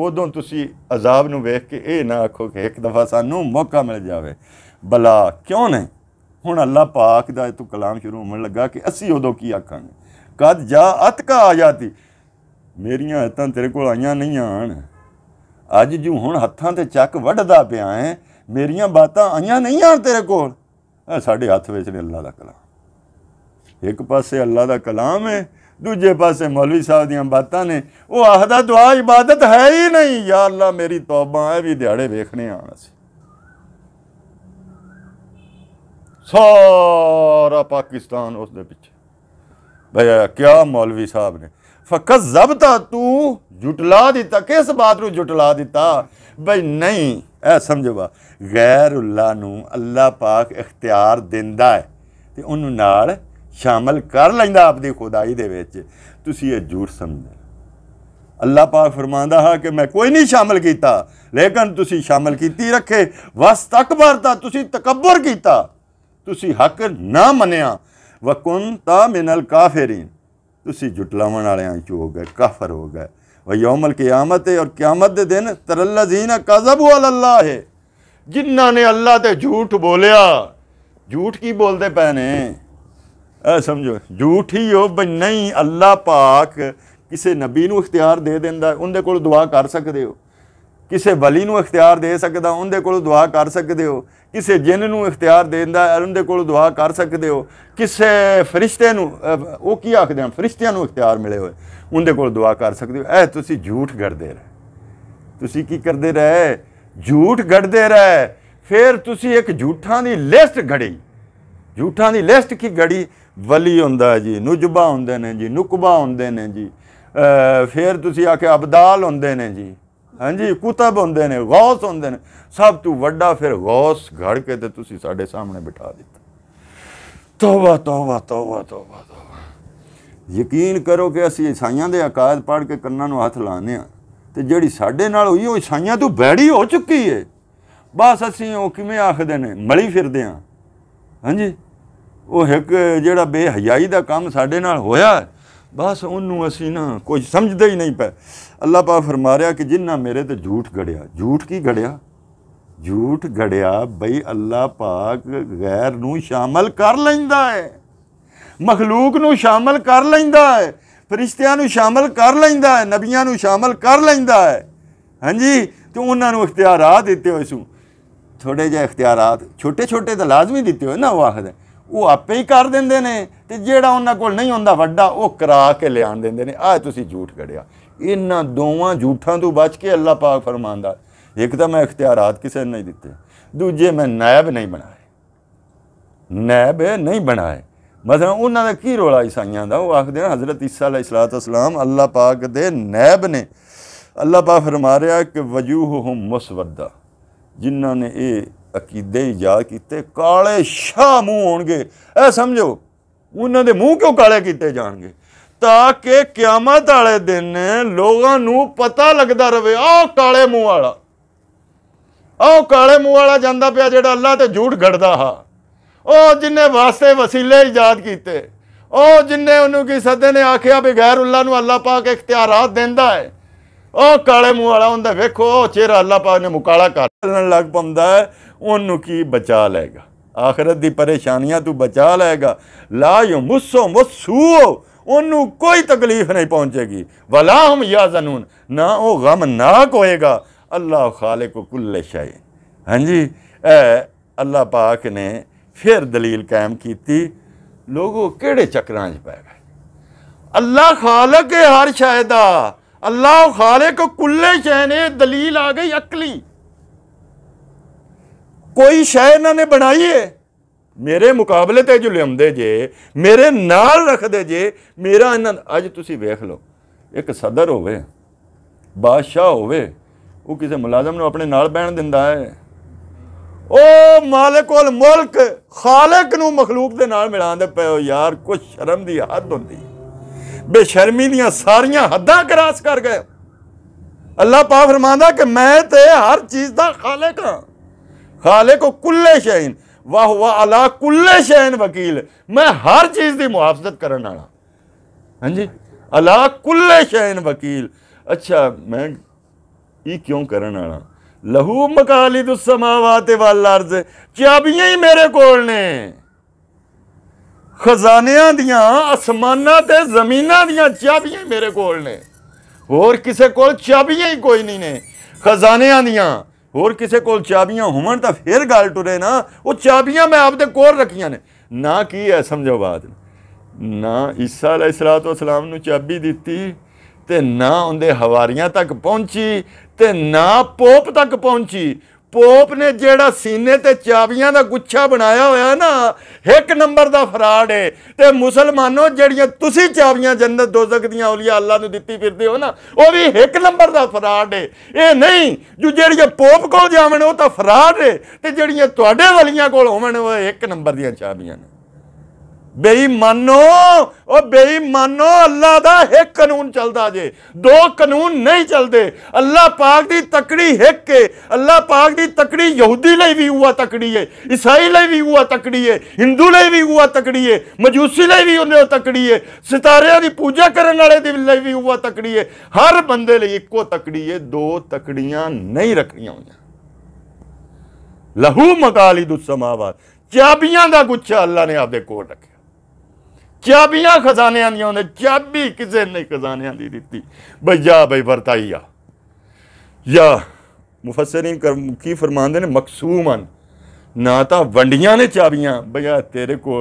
ਉਦੋਂ ਤੁਸੀਂ ਅਜ਼ਾਬ ਨੂੰ ਵੇਖ ਕੇ ਇਹ ਨਾ ਆਖੋ ਕਿ ਇੱਕ ਦਫਾ ਸਾਨੂੰ ਮੌਕਾ ਮਿਲ ਜਾਵੇ ਬਲਾ ਕਿਉਂ ਨਹੀਂ ਹੁਣ ਅੱਲਾਹ ਪਾਕ ਦਾ ਤੂੰ ਕਲਾਮ ਸ਼ੁਰੂ ਹੋਣ ਲੱਗਾ ਕਿ ਅਸੀਂ ਉਦੋਂ ਕੀ ਆਖਾਂਗੇ ਕਦ ਜਾ ਅਤਕਾ ਆ ਜਾਂਦੀ ਮੇਰੀਆਂ ਹੱਥਾਂ ਤੇਰੇ ਕੋਲ ਆਈਆਂ ਨਹੀਂ ਆਣ ਅੱਜ ਜੂ ਹੁਣ ਹੱਥਾਂ ਤੇ ਚੱਕ ਵੱਢਦਾ ਪਿਆ ਐ ਮੇਰੀਆਂ ਬਾਤਾਂ ਆਈਆਂ ਨਹੀਂ ਆਣ ਤੇਰੇ ਕੋਲ ਇਹ ਸਾਡੇ ਹੱਥ ਵਿੱਚ ਨੇ ਅੱਲਾ ਦਾ ਕਲਾਮ ਇੱਕ ਪਾਸੇ ਅੱਲਾ ਦਾ ਕਲਾਮ ਹੈ ਦੂਜੇ ਪਾਸੇ ਮੌਲਵੀ ਸਾਹਿਬ ਦੀਆਂ ਬਾਤਾਂ ਨੇ ਉਹ ਆਖਦਾ ਦੁਆ ਇਬਾਦਤ ਹੈ ਹੀ ਨਹੀਂ ਯਾ ਅੱਲਾ ਮੇਰੀ ਤੌਬਾ ਐ ਵੀ ਦਿਹਾੜੇ ਵੇਖਣੇ ਆਣ ਅਸੀਂ ਸਾਰਾ ਪਾਕਿਸਤਾਨ ਉਸ ਦੇ ਪਿੱਛੇ ਭਈਆ ਕਿਆ ਮੌਲਵੀ ਸਾਹਿਬ ਨੇ ਫਕਤ ਜ਼ਬਤਾ ਤੂੰ ਜੁਟਲਾ ਦਿੱਤਾ ਕਿਸ ਬਾਤ ਨੂੰ ਜੁਟਲਾ ਦਿੱਤਾ ਬਈ ਨਹੀਂ ਇਹ ਸਮਝਵਾ ਗੈਰ ਅੱਲਾ ਨੂੰ ਅੱਲਾ ਪਾਕ ਇਖਤਿਆਰ ਦਿੰਦਾ ਹੈ ਤੇ ਉਹਨੂੰ ਨਾਲ ਸ਼ਾਮਲ ਕਰ ਲੈਂਦਾ ਆਪਦੀ ਖੁਦਾਈ ਦੇ ਵਿੱਚ ਤੁਸੀਂ ਇਹ ਝੂਠ ਸਮਝਦੇ ਅੱਲਾ ਪਾਕ ਫਰਮਾਂਦਾ ਹੈ ਕਿ ਮੈਂ ਕੋਈ ਨਹੀਂ ਸ਼ਾਮਲ ਕੀਤਾ ਲੇਕਿਨ ਤੁਸੀਂ ਸ਼ਾਮਲ ਕੀਤੀ ਰੱਖੇ ਵਸ ਤਕਬਰ ਤਾਂ ਤੁਸੀਂ ਤਕਬਰ ਕੀਤਾ ਤੁਸੀਂ ਹੱਕ ਨਾ ਮੰਨਿਆ ਵਕੁੰਤਾ ਮਿਨਲ ਕਾਫਿਰੀਨ ਤੁਸੀਂ ਜੁਟਲਾਵਣ ਵਾਲਿਆਂ ਚ ਹੋ ਗਏ ਕਾਫਰ ਹੋ ਗਏ व योमल क़्यामत और क़्यामत दिन तरल जीना कज़ब अल्लाह है जिन्ना ने अल्लाह ते झूठ बोलिया झूठ की बोलते पैने समझो झूठ ही हो बई नहीं अल्लाह पाक किसी नबी न इख्तियार देता ਦਿੰਦਾ ਉਹਦੇ ਕੋਲ दुआ कर सकते हो ਕਿਸੇ ਵਲੀ ਨੂੰ ਇਖਤਿਆਰ ਦੇ ਸਕਦਾ ਉਹਦੇ ਕੋਲ ਦੁਆ ਕਰ ਸਕਦੇ ਹੋ ਕਿਸੇ ਜਿੰਨ ਨੂੰ ਇਖਤਿਆਰ ਦੇਂਦਾ ਉਹਦੇ ਕੋਲ ਦੁਆ ਕਰ ਸਕਦੇ ਹੋ ਕਿਸੇ ਫਰਿਸ਼ਤੇ ਨੂੰ ਉਹ ਕੀ ਆਖਦੇ ਹਨ ਫਰਿਸ਼ਤਿਆਂ ਨੂੰ ਇਖਤਿਆਰ ਮਿਲੇ ਹੋਏ ਉਹਦੇ ਕੋਲ ਦੁਆ ਕਰ ਸਕਦੇ ਹੋ ਇਹ ਤੁਸੀਂ ਝੂਠ ਗੜਦੇ ਰਹੇ ਤੁਸੀਂ ਕੀ ਕਰਦੇ ਰਹੇ ਝੂਠ ਗੜਦੇ ਰਹੇ ਫਿਰ ਤੁਸੀਂ ਇੱਕ ਝੂਠਾਂ ਦੀ ਲਿਸਟ ਘੜੀ ਝੂਠਾਂ ਦੀ ਲਿਸਟ ਕੀ ਘੜੀ ਵਲੀ ਹੁੰਦਾ ਜੀ ਨੁਜਬਾ ਹੁੰਦੇ ਨੇ ਜੀ ਨੁਕਬਾ ਹੁੰਦੇ ਨੇ ਜੀ ਫਿਰ ਤੁਸੀਂ ਆਖੇ ਅਬਦਾਲ ਹੁੰਦੇ ਨੇ ਜੀ ਹਾਂਜੀ ਕੁਤਬ ਹੁੰਦੇ ਨੇ ਗੌਸ ਹੁੰਦੇ ਨੇ ਸਭ ਤੋਂ ਵੱਡਾ ਫਿਰ ਗੌਸ ਘੜ ਕੇ ਤੇ ਤੁਸੀਂ ਸਾਡੇ ਸਾਹਮਣੇ ਬਿਠਾ ਦਿੱਤਾ ਤੋਬਾ ਤੋਬਾ ਤੋਬਾ ਤੋਬਾ ਯਕੀਨ ਕਰੋ ਕਿ ਅਸੀਂ ਇਸਾਈਆਂ ਦੇ ਅਕਾਇਦ ਪੜ ਕੇ ਕੰਨਾਂ ਨੂੰ ਹੱਥ ਲਾਣੇ ਆ ਤੇ ਜਿਹੜੀ ਸਾਡੇ ਨਾਲ ਹੋਈ ਉਹ ਇਸਾਈਆਂ ਤੋਂ ਬੈੜੀ ਹੋ ਚੁੱਕੀ ਏ ਬਸ ਅਸੀਂ ਉਹ ਕਿਵੇਂ ਆਖਦੇ ਨੇ ਮਲੀ ਫਿਰਦੇ ਆ ਹਾਂਜੀ ਉਹ ਇੱਕ ਜਿਹੜਾ ਬੇਹਯਾਈ ਦਾ ਕੰਮ ਸਾਡੇ ਨਾਲ ਹੋਇਆ ਬਸ ਉਹਨੂੰ ਅਸੀਂ ਨਾ ਕੁਝ ਸਮਝਦੇ ਹੀ ਨਹੀਂ ਪਏ ਅੱਲਾਹ ਪਾ ਫਰਮਾ ਰਿਹਾ ਕਿ ਜਿੰਨਾ ਮੇਰੇ ਤੇ ਝੂਠ ਗੜਿਆ ਝੂਠ ਕੀ ਗੜਿਆ ਝੂਠ ਗੜਿਆ ਬਈ ਅੱਲਾਹ ਪਾਕ ਗੈਰ ਨੂੰ ਸ਼ਾਮਲ ਕਰ ਲੈਂਦਾ ਹੈ ਮਖਲੂਕ ਨੂੰ ਸ਼ਾਮਲ ਕਰ ਲੈਂਦਾ ਹੈ ਫਰਿਸ਼ਤਿਆਂ ਨੂੰ ਸ਼ਾਮਲ ਕਰ ਲੈਂਦਾ ਹੈ ਨਬੀਆਂ ਨੂੰ ਸ਼ਾਮਲ ਕਰ ਲੈਂਦਾ ਹੈ ਹਾਂਜੀ ਤੇ ਉਹਨਾਂ ਨੂੰ ਇਖਤਿਆਰਾਂ ਦਿੱਤੇ ਹੋਏ ਸੂ ਥੋੜੇ ਜਿਹਾ ਇਖਤਿਆਰਾਂ ਛੋਟੇ ਛੋਟੇ ਤਾਂ ਲਾਜ਼ਮੀ ਦਿੱਤੇ ਹੋਏ ਨਾ ਵਾਹਦ ਹੈ वो आपे ही कर देंगे ने तो जोड़ा उन्होंने को नहीं आता व्डा वह करा के लिया देंगे ने आज तुम झूठ कड़िया इन्ह दोवे झूठा तो बच के अला पाक फरमान एक तो मैं इख्तियारात किसी ने नहीं दिते दूजे मैं नैब नहीं बनाए नैब नहीं बनाए मतलब उन्होंने की रोला ईसाइया का वह आखते हैं हज़रत ईसा इसलात असलाम अल्लाह पाक दे नैब ने अल्लाह पाक फरमा रहा कि वजूह हो मुसवदा जिन्होंने ये ਅਕੀਦੇ ਯਾਦ ਕੀਤੇ ਕਾਲੇ ਸ਼ਾ ਮੂੰਹ ਹੋਣਗੇ ਇਹ ਸਮਝੋ ਉਹਨਾਂ ਦੇ ਮੂੰਹ ਕਿਉਂ ਕਾਲੇ ਕੀਤੇ ਜਾਣਗੇ ਤਾਂ ਕਿ ਕਿਆਮਤ ਵਾਲੇ ਦਿਨ ਲੋਕਾਂ ਨੂੰ ਪਤਾ ਲੱਗਦਾ ਰਵੇ ਆਹ ਕਾਲੇ ਮੂੰਹ ਵਾਲਾ ਆਹ ਕਾਲੇ ਮੂੰਹ ਵਾਲਾ ਜਾਂਦਾ ਪਿਆ ਜਿਹੜਾ ਅੱਲਾ ਤੇ ਝੂਠ ਘੜਦਾ ਹਾ ਉਹ ਜਿੰਨੇ ਵਾਸਤੇ ਵਸੀਲੇ ਇਜਾਦ ਕੀਤੇ ਉਹ ਜਿੰਨੇ ਉਹਨੂੰ ਕੀ ਸੱਦੇ ਨੇ ਆਖਿਆ ਵੀ ਗੈਰੁੱਲਾ ਨੂੰ ਅੱਲਾ ਪਾਕ ਇਖਤਿਆਰਾਤ ਦਿੰਦਾ ਹੈ ਉਹ ਕਾਲੇ ਮੂੰਹ ਵਾਲਾ ਹੁੰਦਾ ਵੇਖੋ ਉਹ ਚਿਹਰਾ ਅੱਲਾਹ ਪਾਕ ਨੇ ਮੁਕਾਲਾ ਕਰ ਕਰਨ ਲੱਗ ਪੰਦਾ ਉਹਨੂੰ ਕੀ ਬਚਾ ਲਏਗਾ ਆਖਰਤ ਦੀ ਪਰੇਸ਼ਾਨੀਆਂ ਤੂੰ ਬਚਾ ਲਏਗਾ ਲਾ ਯਮਸੋ ਮਸੂ ਉਹਨੂੰ ਕੋਈ ਤਕਲੀਫ ਨਹੀਂ ਪਹੁੰਚੇਗੀ ਵਲਾ ਹਮ ਯਾਜ਼ਨੂਨ ਨਾ ਉਹ ਗਮਨਾਕ ਹੋਏਗਾ ਅੱਲਾਹ ਖਾਲਿਕ ਕੁੱਲ ਸ਼ੈ ਹਾਂਜੀ ਇਹ ਅੱਲਾਹ ਪਾਕ ਨੇ ਫਿਰ ਦਲੀਲ ਕਾਇਮ ਕੀਤੀ ਲੋਗੋ ਕਿਹੜੇ ਚੱਕਰਾਂ 'ਚ ਪੈ ਗਏ ਅੱਲਾਹ ਖਾਲਕ ਹੈ ਹਰ ਸ਼ੈ ਦਾ अल्लाह खाले को कुल्ले शहने दलील आ गई अकली कोई शह इन्होंने बनाई है ਮੇਰੇ ਮੁਕਾਬਲੇ ਤੇ ਜੋ ਲਿਆਉਂਦੇ ਜੇ ਮੇਰੇ ਨਾਲ ਰੱਖਦੇ ਜੇ ਮੇਰਾ ਇਹਨਾਂ ਅੱਜ ਤੁਸੀਂ ਵੇਖ ਲਓ ਇੱਕ ਸਦਰ ਹੋਵੇ ਬਾਦਸ਼ਾਹ ਹੋਵੇ ਉਹ ਕਿਸੇ ਮੁਲਾਜ਼ਮ ਨੂੰ ਆਪਣੇ ਨਾਲ ਬਹਿਣ ਦਿੰਦਾ ਹੈ ਉਹ ਮਾਲਕੁਲ ਮੁਲਕ ਖਾਲਕ ਨੂੰ ਮਖਲੂਕ ਦੇ ਨਾਲ ਮਿਲਾਉਂਦੇ ਪਏ ਹੋ ਯਾਰ ਕੁਝ ਸ਼ਰਮ ਦੀ ਹੱਦ ਹੁੰਦੀ बेशर्मी दारिया हदा क्रॉस कर गए अल्लाह पा फरमाना कि मैं तो हर चीज़ का खालिक हाँ खालिक कुल्ले शहीन वाह वाह अला कुल्ले शहन वकील मैं हर चीज़ की मुआवजत करा हाँ जी अला कुल्ले शहन वकील अच्छा मैं ये क्यों करा लहू मकाली तू समावा वाल अर्ज चाबियां ही मेरे को ਖਜ਼ਾਨਿਆਂ ਦੀਆਂ ਅਸਮਾਨਾਂ ਤੇ ਜ਼ਮੀਨਾਂ ਦੀਆਂ ਚਾਬੀਆਂ ਮੇਰੇ ਕੋਲ ਨੇ ਹੋਰ ਕਿਸੇ ਕੋਲ ਚਾਬੀਆਂ ਹੀ ਕੋਈ ਨਹੀਂ ਨੇ ਖਜ਼ਾਨਿਆਂ ਦੀਆਂ ਹੋਰ ਕਿਸੇ ਕੋਲ ਚਾਬੀਆਂ ਹੋਣ ਤਾਂ ਫੇਰ ਗੱਲ ਟੁਰੇ ਨਾ ਉਹ ਚਾਬੀਆਂ ਮੈਂ ਆਪਦੇ ਕੋਲ ਰੱਖੀਆਂ ਨੇ ਨਾ ਕੀ ਐ ਸਮਝੋ ਬਾਤ ਨਾ ਈਸਾ ਵਸਲਾਮ ਨੂੰ ਚਾਬੀ ਦਿੱਤੀ ਤੇ ਨਾ ਉਹਦੇ ਹਵਾਰੀਆਂ ਤੱਕ ਪਹੁੰਚੀ ਤੇ ਨਾ ਪੋਪ ਤੱਕ ਪਹੁੰਚੀ ਪੋਪ ਨੇ ਜਿਹੜਾ ਸੀਨੇ ਤੇ ਚਾਬੀਆਂ ਦਾ ਗੁੱਛਾ ਬਣਾਇਆ ਹੋਇਆ ਨਾ ਇੱਕ ਨੰਬਰ ਦਾ ਫਰਾਡ ਏ ਤੇ ਮੁਸਲਮਾਨੋ ਜਿਹੜੀਆਂ ਤੁਸੀਂ ਚਾਬੀਆਂ ਜੰਨਤ ਦੋਜ਼ਖ ਦੀਆਂ ਔਲੀਆ ਅੱਲਾ ਨੂੰ ਦਿੱਤੀ ਫਿਰਦੇ ਹੋ ਨਾ ਉਹ ਵੀ ਇੱਕ ਨੰਬਰ ਦਾ ਫਰਾਡ ਏ ਇਹ ਨਹੀਂ ਜੋ ਜਿਹੜੀਆਂ ਪੋਪ ਕੋਲ ਜਾਵਣ ਉਹ ਤਾਂ ਫਰਾਡ ਏ ਤੇ ਜਿਹੜੀਆਂ ਤੁਹਾਡੇ ਵਲੀਆਂ ਕੋਲ ਹੋਵਣ ਉਹ ਇੱਕ ਨੰਬਰ ਦੀਆਂ ਚਾਬੀਆਂ ਨੇ ਬੇਈਮਾਨੋ ਉਹ ਬੇਈਮਾਨੋ ਅੱਲਾ ਦਾ ਇੱਕ ਕਾਨੂੰਨ ਚੱਲਦਾ ਜੇ ਦੋ ਕਾਨੂੰਨ ਨਹੀਂ ਚੱਲਦੇ ਅੱਲਾ ਪਾਕ ਦੀ ਤਕੜੀ ਹਿੱਕ ਹੈ ਅੱਲਾ ਪਾਕ ਦੀ ਤਕੜੀ ਯਹੂਦੀ ਲਈ ਵੀ ਹੁਆ ਤਕੜੀ ਹੈ ਈਸਾਈ ਲਈ ਵੀ ਹੁਆ ਤਕੜੀ ਹੈ ਹਿੰਦੂ ਲਈ ਵੀ ਹੁਆ ਤਕੜੀ ਹੈ ਮਜੂਸੀ ਲਈ ਵੀ ਉਹਨੇ ਤਕੜੀ ਹੈ ਸਿਤਾਰਿਆਂ ਦੀ ਪੂਜਾ ਕਰਨ ਵਾਲੇ ਦੇ ਲਈ ਵੀ ਹੁਆ ਤਕੜੀ ਹੈ ਹਰ ਬੰਦੇ ਲਈ ਇੱਕੋ ਤਕੜੀ ਹੈ ਦੋ ਤਕੜੀਆਂ ਨਹੀਂ ਰੱਖਣੀਆਂ ਹੋਈਆਂ ਲਹੂ ਮਕਾਲਿਦੁਸ ਸਮਾਵਾਤ ਚਾਬੀਆਂ ਦਾ ਗੁੱਛਾ ਅੱਲਾ ਨੇ ਆਪਦੇ ਕੋਲ ਰੱਖਿਆ चाबिया खजान आने चाबी किसी ने खजान की दी जा बई वरताई आ या मुफसरी कर मुखी फरमान ने मकसूम हैं ना तो वंडिया ने चाबिया बजा तेरे को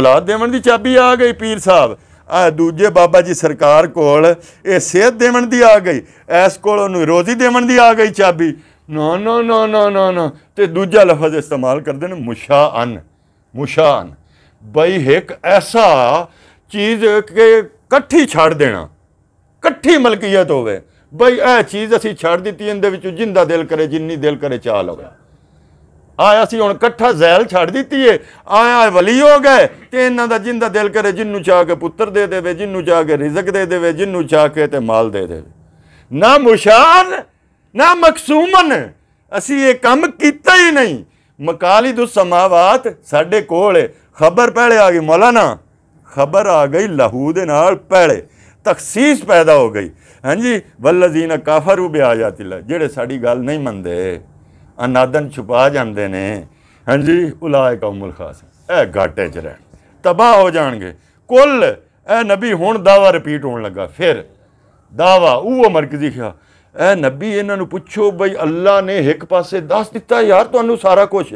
औलाद देव की चाबी आ गई पीर साहब आ दूजे बाबा जी सरकार को सेहत देव की आ गई इस को रोजी देव की आ गई चाबी ना ना ना ना ना तो दूजा लफज इस्तेमाल करते हैं मुशा अन्न मुशा अन्न ਬਈ ਇੱਕ ਐਸਾ ਚੀਜ਼ ਕਿ ਇਕੱਠੀ ਛੱਡ ਦੇਣਾ ਇਕੱਠੀ ਮਲਕੀਅਤ ਹੋਵੇ ਬਈ ਇਹ ਚੀਜ਼ ਅਸੀਂ ਛੱਡ ਦਿੱਤੀ ਇਹਦੇ ਵਿੱਚ ਜਿੰਦਾ ਦਿਲ ਕਰੇ ਜਿੰਨੀ ਦਿਲ ਕਰੇ ਚਾਹ ਲਵੇ ਆਇਆ ਸੀ ਹੁਣ ਇਕੱਠਾ ਜ਼ੈਲ ਛੱਡ ਦਿੱਤੀ ਏ ਆਇਆ ਵਲੀ ਹੋ ਗਏ ਤੇ ਇਹਨਾਂ ਦਾ ਜਿੰਦਾ ਦਿਲ ਕਰੇ ਜਿੰਨੂੰ ਚਾਹ ਕੇ ਪੁੱਤਰ ਦੇ ਦੇਵੇ ਜਿੰਨੂੰ ਚਾਹ ਕੇ ਰਿਜ਼ਕ ਦੇ ਦੇਵੇ ਜਿੰਨੂੰ ਚਾਹ ਕੇ ਤੇ ਮਾਲ ਦੇ ਦੇਵੇ ਨਾ ਮੁਸ਼ਾਨ ਨਾ ਮਕਸੂਮਨ ਅਸੀਂ ਇਹ ਕੰਮ ਕੀਤਾ ਹੀ ਨਹੀਂ मकाली तो समावात साढ़े कोल खबर पहले आ गई मौलाना खबर आ गई लहू दे पहले तखसीस पैदा हो गई हाँ जी वल्लजीन काफर भी आ जाती ला जेड़े साड़ी गल नहीं मनते अनादन छुपा जाते ने हाँ जी उलाए कौमुल खास ए घाटे च रह तबाह हो जाएंगे कुल ए नबी हूँ दावा रिपीट होगा लगा फिर दावा वो मरकजी खा ਐ ਨਬੀ ਇਹਨਾਂ ਨੂੰ ਪੁੱਛੋ ਬਈ ਅੱਲਾ ਨੇ ਇੱਕ ਪਾਸੇ ਦੱਸ ਦਿੱਤਾ ਯਾਰ ਤੁਹਾਨੂੰ ਸਾਰਾ ਕੁਝ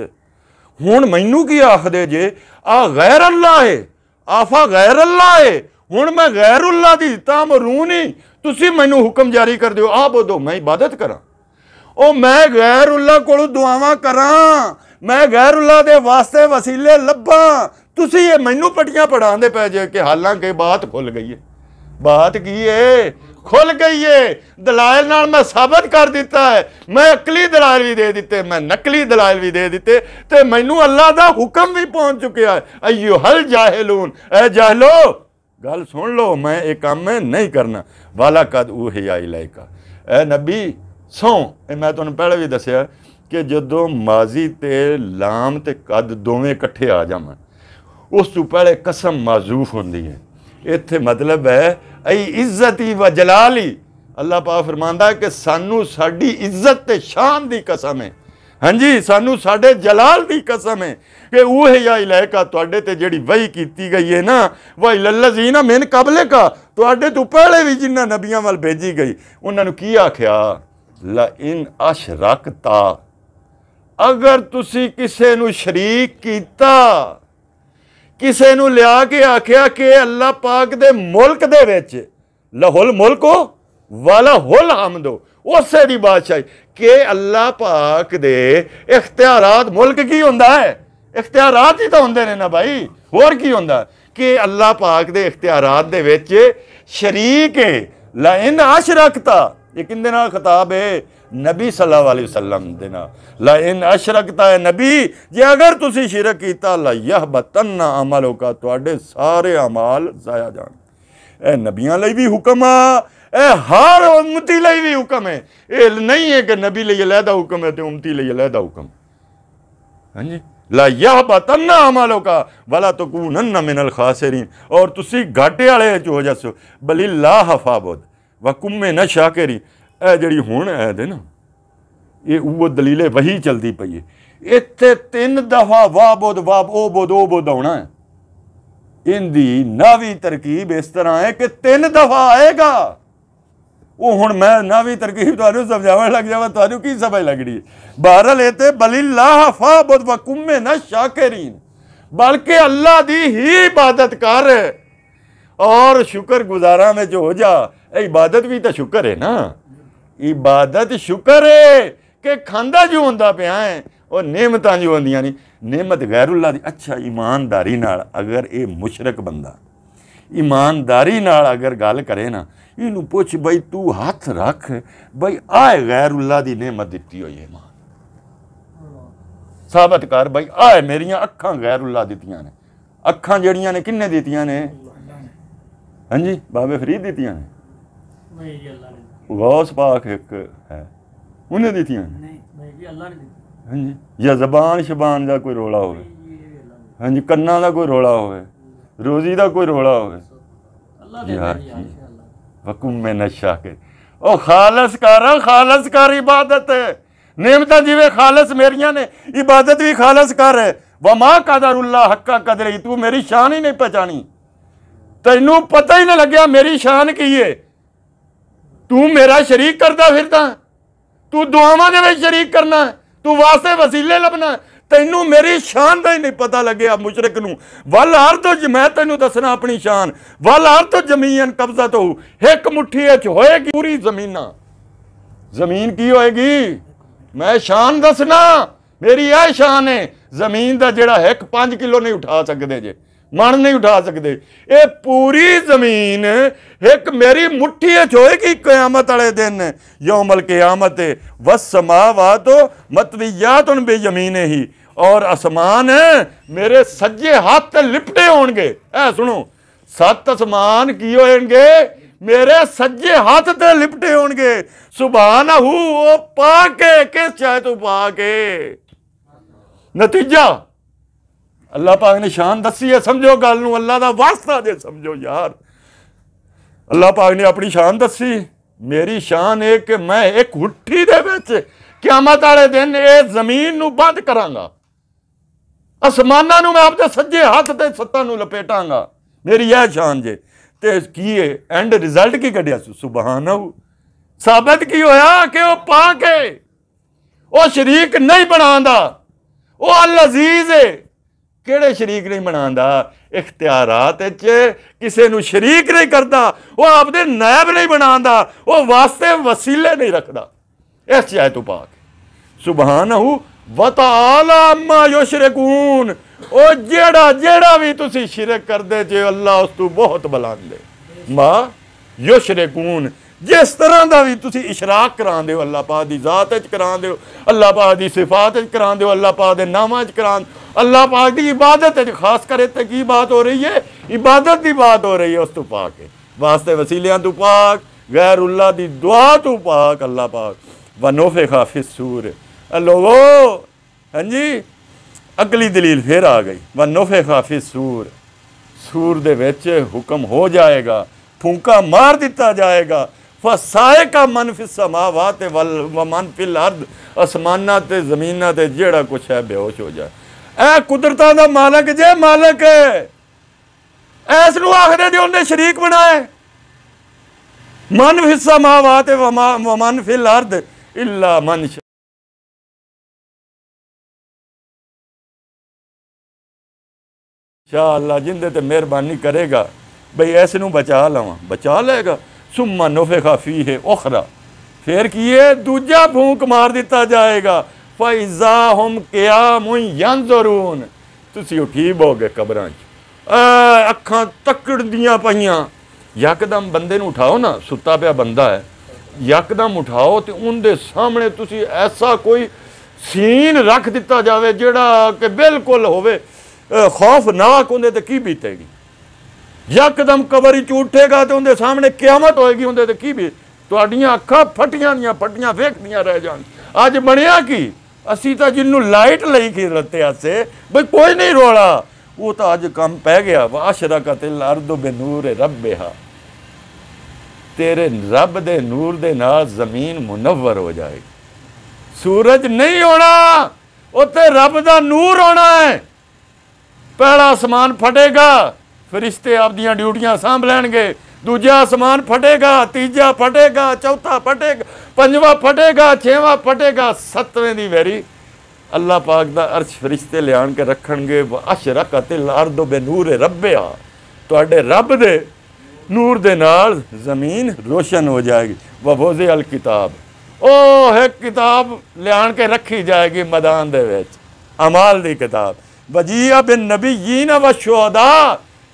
ਹੁਣ ਮੈਨੂੰ ਕੀ ਆਖਦੇ ਜੇ ਆ ਗੈਰ ਅੱਲਾ ਹੈ ਆਫਾ ਗੈਰ ਅੱਲਾ ਹੈ ਹੁਣ ਮੈਂ ਗੈਰ ਅੱਲਾ ਦੀ ਤਾਂ ਮਰੂ ਨਹੀਂ ਤੁਸੀਂ ਮੈਨੂੰ ਹੁਕਮ ਜਾਰੀ ਕਰ ਦਿਓ ਆ ਬੋਦੋ ਮੈਂ ਇਬਾਦਤ ਕਰਾਂ ਉਹ ਮੈਂ ਗੈਰ ਅੱਲਾ ਕੋਲੋਂ ਦੁਆਵਾਂ ਕਰਾਂ ਮੈਂ ਗੈਰ ਅੱਲਾ ਦੇ ਵਾਸਤੇ ਵਸੀਲੇ ਲੱਭਾਂ ਤੁਸੀਂ ਇਹ ਮੈਨੂੰ ਪਟੀਆਂ ਪੜਾਉਂਦੇ ਪੈ ਜੇ ਕਿ ਹਾਲਾਂਕਿ ਬਾਤ ਭੁੱਲ ਗਈ ਹੈ ਬਾਤ ਕੀ ਹੈ खुल गई है दलाइल नाल मैं साबित कर दिता है मैं अकली दलाइल भी दे दिते मैं नकली दलाइल भी दे दिते तो मैनू अल्लाह का हुक्म भी पहुंच चुका है अयो हल जाहलून ए जाहलो गल सुन लो मैं ये काम नहीं करना वाला कद ऊ हियाई लाइका ए नबी सौ मैं तुम्हें पहले भी दसिया कि जो माजी ते लाम तो कद दोवें कट्ठे आ जाव उस तू पहले कसम माजूफ होंगी है ਇੱਥੇ ਮਤਲਬ ਹੈ ਅਈ ਇੱਜ਼ਤੀ ਵ ਜਲਾਲੀ ਅੱਲਾਹ ਪਾਕ ਫਰਮਾਂਦਾ ਕਿ ਸਾਨੂੰ ਸਾਡੀ ਇੱਜ਼ਤ ਤੇ ਸ਼ਾਨ ਦੀ ਕਸਮ ਹੈ ਹਾਂਜੀ ਸਾਨੂੰ ਸਾਡੇ ਜਲਾਲ ਦੀ ਕਸਮ ਹੈ ਕਿ ਉਹ ਹੈ ਯਾ ਇਲਾਕਾ ਤੁਹਾਡੇ ਤੇ ਜਿਹੜੀ ਵਹੀ ਕੀਤੀ ਗਈ ਹੈ ਨਾ ਵਹੀ ਲੱਲਜ਼ੀਨਾ ਮਿਨ ਕਬਲੇ ਕਾ ਤੁਹਾਡੇ ਤੋਂ ਪਹਿਲੇ ਵੀ ਜਿਨ੍ਹਾਂ ਨਬੀਆਂ ਵੱਲ ਭੇਜੀ ਗਈ ਉਹਨਾਂ ਨੂੰ ਕੀ ਆਖਿਆ ਲਾ ਇਨ ਅਸ਼ਰਕਤਾ ਅਗਰ ਤੁਸੀਂ ਕਿਸੇ ਨੂੰ ਸ਼ਰੀਕ ਕੀਤਾ ਕਿਸੇ ਨੂੰ ਲਿਆ ਕੇ ਆਖਿਆ ਕਿ ਅੱਲਾਹ ਪਾਕ ਦੇ ਮੁਲਕ ਦੇ ਵਿੱਚ ਲਹੁਲ ਮੁਲਕੋ ਵਾਲਾ ਹੁਲ ਹਮਦੋ ਉਸੇ ਦੀ ਬਾਦਸ਼ਾਹੀ ਕਿ ਅੱਲਾਹ ਪਾਕ ਦੇ ਇਖਤਿਆਰਾਤ ਮੁਲਕ ਕੀ ਹੁੰਦਾ ਹੈ ਇਖਤਿਆਰਾਤ ਹੀ ਤਾਂ ਹੁੰਦੇ ਨੇ ਨਾ ਭਾਈ ਹੋਰ ਕੀ ਹੁੰਦਾ ਕਿ ਅੱਲਾਹ ਪਾਕ ਦੇ ਇਖਤਿਆਰਾਤ ਦੇ ਵਿੱਚ ਸ਼ਰੀਕ ਹੈ ਲਾਇਨ ਅਸ਼ਰਕਤਾ ਇਹ ਕਿੰਦੇ ਨਾਲ ਖਿਤਾਬ ਹੈ नबी सलाम देना ला इन अशरकता है नबी जे अगर तुम शिरक किया ला यह बतन्ना अमल होगा थोड़े तो सारे अमाल जाया जान ए नबिया भी हुक्म आ हर उमती भी हुक्म है ये नहीं है कि नबी लैदा हुक्म है तो उमती लैदा हुक्म हाँ जी ला यह बतन्ना अमल होगा वाला तो कू ना मिनल खासरी और तुम घाटे वाले हो जासो बली ला हफा बुद वकुमे न शाह जी हूँ ऐद है ना यो दलीले वही चलती पई है इतने तीन दफा वाह बोध वाह ओ बोध ओ बोध आना है इनकी नवी तरकीब इस तरह है कि तीन दफा आएगा वो हूँ मैं नवी तरकीब तो समझाव लग जावा तो की समझ लगनी बहरल ए बली लाह फाह बुद वकूमे ना शाकेरीन बल्कि अल्लाह की ही इबादत कर और शुक्र गुजारा में जो हो जा इबादत भी तो शुक्र है ना ਇਬਾਦਤ ਸ਼ੁਕਰ ਹੈ ਕਿ ਖਾਂਦਾ ਜੂ ਹੁੰਦਾ ਪਿਆ ਹੈ ਉਹ ਨਿਮਤਾਂ ਜੂ ਹੁੰਦੀਆਂ ਨਹੀਂ ਨਿਮਤ ਗੈਰੁੱਲਾ ਦੀ ਅੱਛਾ ਇਮਾਨਦਾਰੀ ਨਾਲ ਅਗਰ ਇਹ ਮੁਸ਼ਰਕ ਬੰਦਾ ਇਮਾਨਦਾਰੀ ਨਾਲ ਅਗਰ ਗੱਲ ਕਰੇ ਨਾ ਇਹਨੂੰ ਪੁੱਛ ਬਈ ਤੂੰ ਹੱਥ ਰੱਖ ਬਈ ਆਏ ਗੈਰੁੱਲਾ ਦੀ ਨਿਮਤ ਦਿੱਤੀ ਹੋਈ ਹੈ ਮਾਂ ਸਾਬਤ ਕਰ ਬਈ ਆਏ ਮੇਰੀਆਂ ਅੱਖਾਂ ਗੈਰੁੱਲਾ ਦਿੱਤੀਆਂ ਨੇ ਅੱਖਾਂ ਜਿਹੜੀਆਂ ਨੇ ਕਿੰਨੇ ਦਿੱਤੀਆਂ ਨੇ ਹਾਂਜੀ ਬਾਬੇ ਫਰੀਦ ਦਿੱਤੀਆਂ ਨੇ ਨਹੀਂ ਅੱਲਾ ਗੌਸ ਪਾਕ ਇੱਕ ਹੈ ਉਹਨੇ ਦਿੱਤੀਆਂ ਨਹੀਂ ਭਾਈ ਅੱਲਾ ਨੇ ਦਿੱਤੀਆਂ ਹਾਂਜੀ ਜਾਂ ਜ਼ਬਾਨ ਸ਼ਬਾਨ ਦਾ ਕੋਈ ਰੋਲਾ ਹੋਵੇ ਹਾਂਜੀ ਕੰਨਾਂ ਦਾ ਕੋਈ ਰੋਲਾ ਹੋਵੇ ਰੋਜ਼ੀ ਦਾ ਕੋਈ ਰੋਲਾ ਹੋਵੇ ਅੱਲਾ ਦੇ ਯਾਰ ਵਕਮ ਮੈਂ ਨਸ਼ਾ ਕੇ ਉਹ ਖਾਲਸ ਕਰ ਖਾਲਸ ਕਰ ਇਬਾਦਤ ਨਿਮਤਾਂ ਜਿਵੇਂ ਖਾਲਸ ਮੇਰੀਆਂ ਨੇ ਇਬਾਦਤ ਵੀ ਖਾਲਸ ਕਰ ਵਮਾ ਕਦਰੁੱਲਾ ਹੱਕਾ ਕਦਰੀ ਤੂੰ ਮੇਰੀ ਸ਼ਾਨ ਹੀ ਨਹੀਂ ਪਛਾਣੀ ਤੈਨੂੰ ਪਤਾ ਹੀ ਨਾ ਲੱਗਿਆ ਮੇਰੀ ਸ਼ਾਨ ਕੀ ਏ ਤੂੰ ਮੇਰਾ ਸ਼ਰੀਕ ਕਰਦਾ ਫਿਰਦਾ ਤੂੰ ਦੁਆਵਾਂ ਦੇ ਵਿੱਚ ਸ਼ਰੀਕ ਕਰਨਾ ਤੂੰ ਵਾਸਤੇ ਵਸੀਲੇ ਲੱਭਣਾ ਤੈਨੂੰ ਮੇਰੀ ਸ਼ਾਨ ਦਾ ਹੀ ਨਹੀਂ ਪਤਾ ਲੱਗਿਆ ਮੁਸ਼ਰਕ ਨੂੰ ਵਲ ਅਰਧ ਮੈਂ ਤੈਨੂੰ ਦੱਸਣਾ ਆਪਣੀ ਸ਼ਾਨ ਵਲ ਅਰਧ ਜ਼ਮੀਨ ਕਬਜ਼ਾ ਤੋ ਇੱਕ ਮੁਠੀ ਵਿੱਚ ਹੋਏਗੀ ਪੂਰੀ ਜ਼ਮੀਨਾ ਜ਼ਮੀਨ ਕੀ ਹੋਏਗੀ ਮੈਂ ਸ਼ਾਨ ਦੱਸਣਾ ਮੇਰੀ ਇਹ ਸ਼ਾਨ ਹੈ ਜ਼ਮੀਨ ਦਾ ਜਿਹੜਾ ਇੱਕ 5 ਕਿਲੋ ਨਹੀਂ ਉਠਾ ਸਕਦੇ ਜੇ ਮਨ ਨਹੀਂ ਉਠਾ ਸਕਦੇ ਇਹ ਪੂਰੀ ਜ਼ਮੀਨ ਇੱਕ ਮੇਰੀ ਮੁਠੀ ਵਿੱਚ ਹੋਏਗੀ ਕਿਆਮਤ ਵਾਲੇ ਦਿਨ ਯੌਮਲ ਕਿਆਮਤ ਵਸਮਾਵਾਤ ਮਤਵਿਯਾਤਨ ਬਿਯਮੀਨਹੀ ਔਰ ਅਸਮਾਨ ਮੇਰੇ ਸੱਜੇ ਹੱਥ ਤੇ ਲਿਪਟੇ ਹੋਣਗੇ ਐ ਸੁਣੋ ਸੱਤ ਅਸਮਾਨ ਕੀ ਹੋਣਗੇ मेरे सज्जे हाथ ते लिपटे होंगे सुबहान हूँ वो पाके किस चाहे तू पाके नतीजा अल्लाह पाक ने शान दसी है समझो गल न अल्लाह का वास्ता दे समझो यार अल्लाह पाक ने अपनी शान दसी मेरी शान है कि मैं एक उठी दे क्यामत आए दिन यह जमीन बंद करागा आसमाना मैं आपके सज्जे हाथ से सत्ता लपेटागा मेरी यह शान जे तो की एंड रिजल्ट की कटिया सुबहानव साबित की होया कि वह पा वह शरीक नहीं बना अल अजीज है किड़े शरीक नहीं बना इख्तियारत किसी शरीक नहीं करता वह आपके नैब नहीं बना वास्ते वसीले नहीं रखता इस चाहे तू पाक सुबहान हो वाला अम्मा जो शरकून जेड़ा जेड़ा भी तुम शिरक करते जो अल्लाह उस तू बहुत बुला दे मां यो शरकून जिस तरह का भी तुम इशराक करा दौ अल्लाह पा की जात करा दौ अल्लाह पाक की सिफात करा दौ अल्लाह पा दे नामा करा अल्लाह पाक की इबादत है खास कर इतने की बात हो रही है इबादत की बात हो रही है उस तू पाक वास्ते वसीलिया तू पाक गैर उल्ला की दुआ तू पाक अल्लाह पाक वनोफे खाफि सूर अलोवो हाँ जी अगली दलील फिर आ गई वनोफे खाफि सूर सूर के हो जाएगा फूका मार दिता जाएगा फसाए का मन फिर समावा ते वल मन फिल अर्द आसमाना ते जमीना जेड़ा कुछ है बेहोश हो जाए ਇਹ ਕੁਦਰਤਾਂ ਦਾ ਮਾਲਕ ਜੇ ਮਾਲਕ ਐਸ ਨੂੰ ਆਖਦੇ ਨੇ ਉਹਨੇ ਸ਼ਰੀਕ ਬਣਾਇਆ ਮਨ ਫਿਸ ਸਮਾਵਾਤ ਵ ਮਨ ਫਿਲ ਅਰਧ ਇਲਾ ਮਨ ਸ਼ਾ ਅੱਲਾ ਜਿੰਦੇ ਤੇ ਮਿਹਰਬਾਨੀ ਕਰੇਗਾ ਬਈ ਐਸ ਨੂੰ ਬਚਾ ਲਵਾਂ ਬਚਾ ਲਏਗਾ ਸੁਮਾ ਨੁਫਖਾ ਫੀਹ ਉਖਰਾ ਫੇਰ ਕੀ ਇਹ ਦੂਜਾ ਭੂਕ ਮਾਰ ਦਿੱਤਾ ਜਾਏਗਾ फैजा हम क्या मुन जरून तुम उठी बोगे कबर अखा तकड़ दियाँ पाइं यकदम बंदे उठाओ ना सुता पाया बंदा है यकदम उठाओ तो उनके सामने तुम ऐसा कोई सीन रख दिता जाए जोड़ा कि बिल्कुल होवे खौफनाक उन्हें तो की बीतेगी यकदम कबर च उठेगा तो उनके सामने क्यामत होएगी उन्हें तो की बीत अखा फटिया फटिया फेंकदियाँ रह जान अज बनिया की ਅਸੀਂ ਤਾਂ ਜਿੰਨੂੰ ਲਾਈਟ ਲਈ ਕੇ ਰਤੇ ਆਸੇ ਬਈ ਕੋਈ ਨਹੀਂ ਰੋਲਾ ਉਹ ਤਾਂ ਅੱਜ ਕੰਮ ਪੈ ਗਿਆ ਵਾਸ਼ਰਾ ਕਤਲ ਅਰਦੋ ਬਨੂਰ ਰੱਬਹਾ ਤੇਰੇ ਰੱਬ ਦੇ ਨੂਰ ਦੇ ਨਾਲ ਜ਼ਮੀਨ ਮੁਨਵਰ ਹੋ ਜਾਏ ਸੂਰਜ ਨਹੀਂ ਹੋਣਾ ਉੱਤੇ ਰੱਬ ਦਾ ਨੂਰ ਹੋਣਾ ਹੈ ਪਹਿਲਾ ਅਸਮਾਨ ਫਟੇਗਾ ਫਰਿਸ਼ਤੇ ਆਪਦੀਆਂ ਡਿਊਟੀਆਂ ਸੰਭ ਲੈਣਗੇ दूजा आसमान फटेगा तीजा फटेगा चौथा फटेगा पंजवा फटेगा छेवा फटेगा सत्तवें दी वैरी अल्लाह पाक ਦਾ ਅਰਸ਼ ਫਰਿਸ਼ਤੇ ਲਿਆਣ ਕੇ ਰੱਖਣਗੇ ਅਸ਼ਰਕ ਅਤਿਲ ਅਰਦ ਬਨੂਰ ਰੱਬਿਆ ਤੁਹਾਡੇ ਰੱਬ ਦੇ ਨੂਰ ਦੇ ਨਾਲ ਜ਼ਮੀਨ ਰੋਸ਼ਨ ਹੋ ਜਾਏਗੀ ਵਫੋਜ਼ੇ ਅਲ ਕਿਤਾਬ ਉਹ ਹੈ ਕਿਤਾਬ ਲਿਆਣ ਕੇ ਰੱਖੀ ਜਾਏਗੀ ਮੈਦਾਨ ਦੇ ਵਿੱਚ ਅਮਾਲ ਦੀ ਕਿਤਾਬ ਵਜੀਆ ਬਿਨ ਨਬੀਇਨ ਵਸ਼ੁਹਦਾ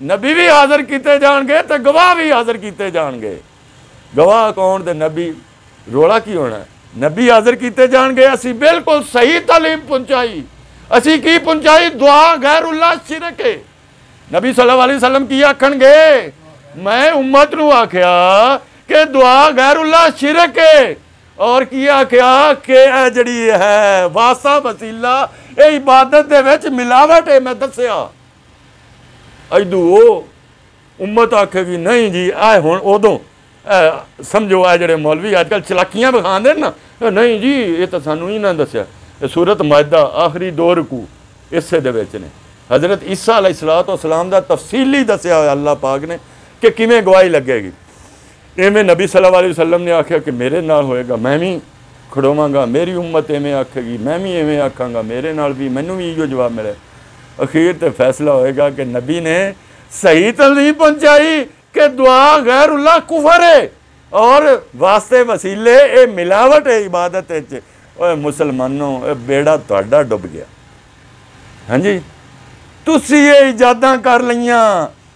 नबी भी हाजिर किए जाएंगे तो गवाह भी हाजिर किए जाए गवाह कौन दे नबी रोला की होना नबी हाजिर किए जाए असी बिल्कुल सही तलीम पहुँचाई असी की पहुँचाई दुआ गैर उल्ला सिरके नबी सल्लल्लाहु अलैहि वसल्लम की आखन गए मैं उम्मत न आख्या के दुआ गैर उल्ला सिरके और की आख्या के जड़ी है वासा वसीला इबादत मिलावट है मैं दसिया ਅਜਦੂ ਉਹ ਉਮਤ ਆਖੇਗੀ ਨਹੀਂ ਜੀ ਆ ਹੁਣ ਉਦੋਂ ਸਮਝੋ ਆ ਜਿਹੜੇ ਮੌਲਵੀ ਅੱਜ ਕੱਲ ਚਲਾਕੀਆਂ ਵਿਖਾਉਂਦੇ ਨਾ ਨਹੀਂ ਜੀ ਇਹ ਤਾਂ ਸਾਨੂੰ ਹੀ ਨਾ ਦੱਸਿਆ ਇਹ ਸੂਰਤ ਮਾਇਦਾ ਆਖਰੀ ਦੌਰ ਕੋ ਇਸੇ ਦੇ ਵਿੱਚ ਨੇ حضرت عیسی علیہ الصلوۃ والسلام ਦਾ ਤਫਸੀਲੀ ਦੱਸਿਆ ਹੋਇਆ ਅੱਲਾਹ ਪਾਕ ਨੇ ਕਿ ਕਿਵੇਂ ਗਵਾਹੀ ਲੱਗੇਗੀ ਐਵੇਂ ਨਬੀ ਸੱਲੱਲਾਹੁ ਅਲੈਹਿ ਵਸੱਲਮ ਨੇ ਆਖਿਆ ਕਿ ਮੇਰੇ ਨਾਲ ਹੋਏਗਾ ਮੈਂ ਵੀ ਖੜੋਵਾਂਗਾ ਮੇਰੀ ਉਮਤ ਐਵੇਂ ਆਖੇਗੀ ਮੈਂ ਵੀ ਐਵੇਂ ਆਖਾਂਗਾ ਮੇਰੇ ਨਾਲ ਵੀ ਮੈਨੂੰ ਵੀ ਇਹੋ ਜਵਾਬ ਮਿਲੇ अखीर तो फैसला होगा कि नबी ने सही तो नहीं पहुँचाई कि दुआ गैर उल्ला कुफर है और वास्ते वसीले ये मिलावट है इबादत मुसलमानों बेड़ा थोड़ा डुब गया हाँ जी तुम ये इजादा कर लिया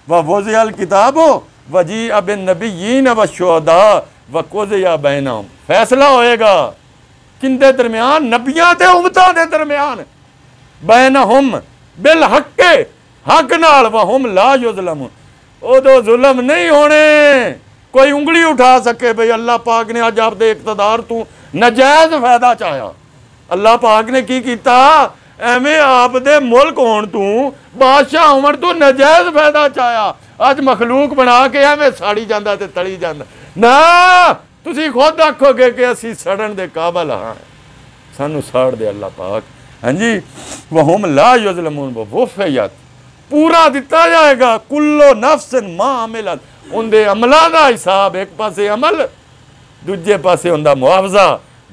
वोज वोजियाल किताब हो वजी अब नबी यी न वोदा व कुज या बहना फैसला होगा किन्दे दरम्यान नबिया के उमतों के दरम्यान बहना हम बिल हक्के हक नाल वहुम ला युजलम उदो जुल्म नहीं होने कोई उंगली उठा सके भाई अल्लाह पाक ने अज आपके इकतदार तू नजायज फायदा चाया अल्लाह पाक ने की किया ਐਵੇਂ ਆਪਦੇ ਮੁਲਕ ਹੋਣ ਤੂੰ ਬਾਦਸ਼ਾਹ ਹੋਣ ਤੂੰ ਨਜਾਇਜ਼ ਫਾਇਦਾ ਚਾਇਆ ਅੱਜ ਮਖਲੂਕ ਬਣਾ ਕੇ ਐਵੇਂ ਸਾੜੀ ਜਾਂਦਾ ਤੇ ਤਲੀ ਜਾਂਦਾ ਨਾ ਤੁਸੀਂ ਖੁਦ ਆਖੋਗੇ ਕਿ ਅਸੀਂ ਸੜਨ ਦੇ ਕਾਬਲ ਹਾਂ ਸਾਨੂੰ ਸਾੜ ਦੇ ਅੱਲਾਹ ਪਾਕ हाँ जी वहम ला युजलमून वुफयत पूरा दिता जाएगा कुल्लो नफ्स माँ अमलत उनके अमलों का हिसाब एक पास अमल दूजे पासे उनका मुआवजा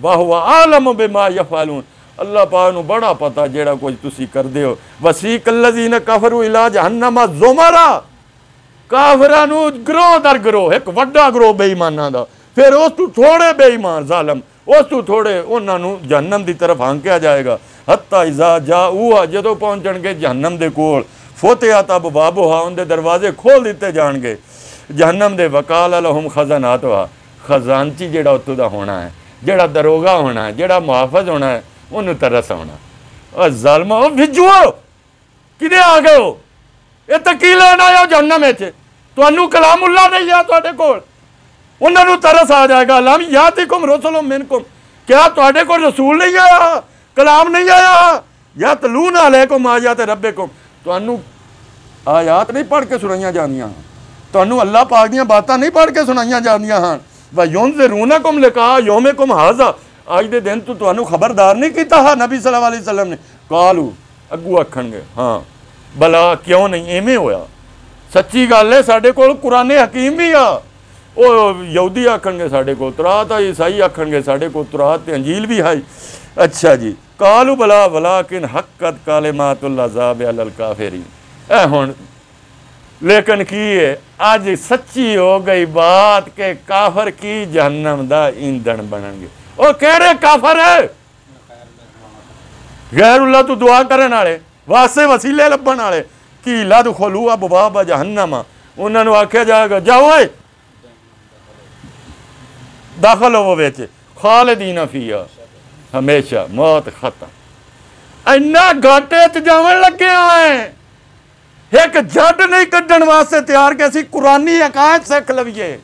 वाह आलम बेमा यफालून अल्लाह पाक ਨੂੰ ਬੜਾ ਪਤਾ ਜਿਹੜਾ ਕੁਝ ਤੁਸੀਂ ਕਰਦੇ ਹੋ ਵਸੀਕ ਅਲਜ਼ੀਨ ਕਫਰੂ ਇਲਾ ਜਹੰਨਮਾ ਜ਼ੁਮਰਾ ਕਾਫਰਾਂ ਨੂੰ ਗਰੋਹ ਦਰ ਗਰੋਹ ਇੱਕ ਵੱਡਾ ਗਰੋਹ ਬੇਈਮਾਨਾਂ ਦਾ ਫਿਰ ਉਸ ਤੋਂ ਥੋੜੇ ਬੇਈਮਾਨ ਜ਼ਾਲਮ ਉਸ ਤੋਂ ਥੋੜੇ ਉਹਨਾਂ ਨੂੰ ਜਹੰਨਮ ਦੀ ਤਰਫ ਹਾਂਕਿਆ ਜਾਏਗਾ हत्ता इजा जा ऊहा जदों पहुँचे जहनम के कोल फोते आता तब बाबू हा उन दरवाजे खोल दिते जाएंगे जहनम के वकाल अलहम खजन आत वाह खजानची जोड़ा उतु का होना है जोड़ा दरोगा होना है जोड़ा मुहाफज होना है उन्होंने तरस आना और जलम बिजुओ कि आ गए हो ये तो की लैन आया जहनम इत तो कलाम उल्ला नहीं आडे को उन्होंने तरस आ जाएगा लम याद ही घुम रोसलो मेन घुम क्या तो रसूल नहीं आया कलाम नहीं आया या तलू तो ना लै कुम आजा तो रबे कुम थानू आयात नहीं पढ़ के सुनाइया जानू अल्लाह पाक बात नहीं पढ़ के सुनाइया जा रूना से कुम लिखा योमे कुम हाजा अज के दिन तू तो खबरदार नहीं किया नबी सलाह वाली ने कालू अगू आखन गए हाँ भला क्यों नहीं इवें हो सची गल है साढ़े कोने हकीम भी आ यूदी आखन गए साढ़े को त्राह तो ईसाई आखन गए साढ़े को त्राह अंजील भी है हाँ। अच्छा जी कालू बला वला किन हक़त काले मातुल्लाजाब अल काफेरी ए हूँ लेकिन की है अज सच्ची हो गई बात के काफर की जहनम का ईंधन बन बननगे ओ कहरे काफर है गैर उल्ला तू दुआ करने वाले वासे वसीले लभन आए की लद खोलू अब बाबा जहन्नम उन्होंने आख्या जाएगा जाओ दाखिल होवो बेच खाल दीना फी आ ਹਮੇਸ਼ਾ ਮੌਤ ਖਤਮ ਇੰਨਾ ਘਾਟੇ ਤੇ ਜਾਵਣ ਲੱਗਿਆ ਹੈ ਇੱਕ ਜੱਟ ਨਹੀਂ ਕੱਢਣ ਵਾਸਤੇ ਤਿਆਰ ਕਿ ਅਸੀਂ ਕੁਰਾਨੀ ਅਕਾਇਦ ਸਿੱਖ ਲਵੀਏ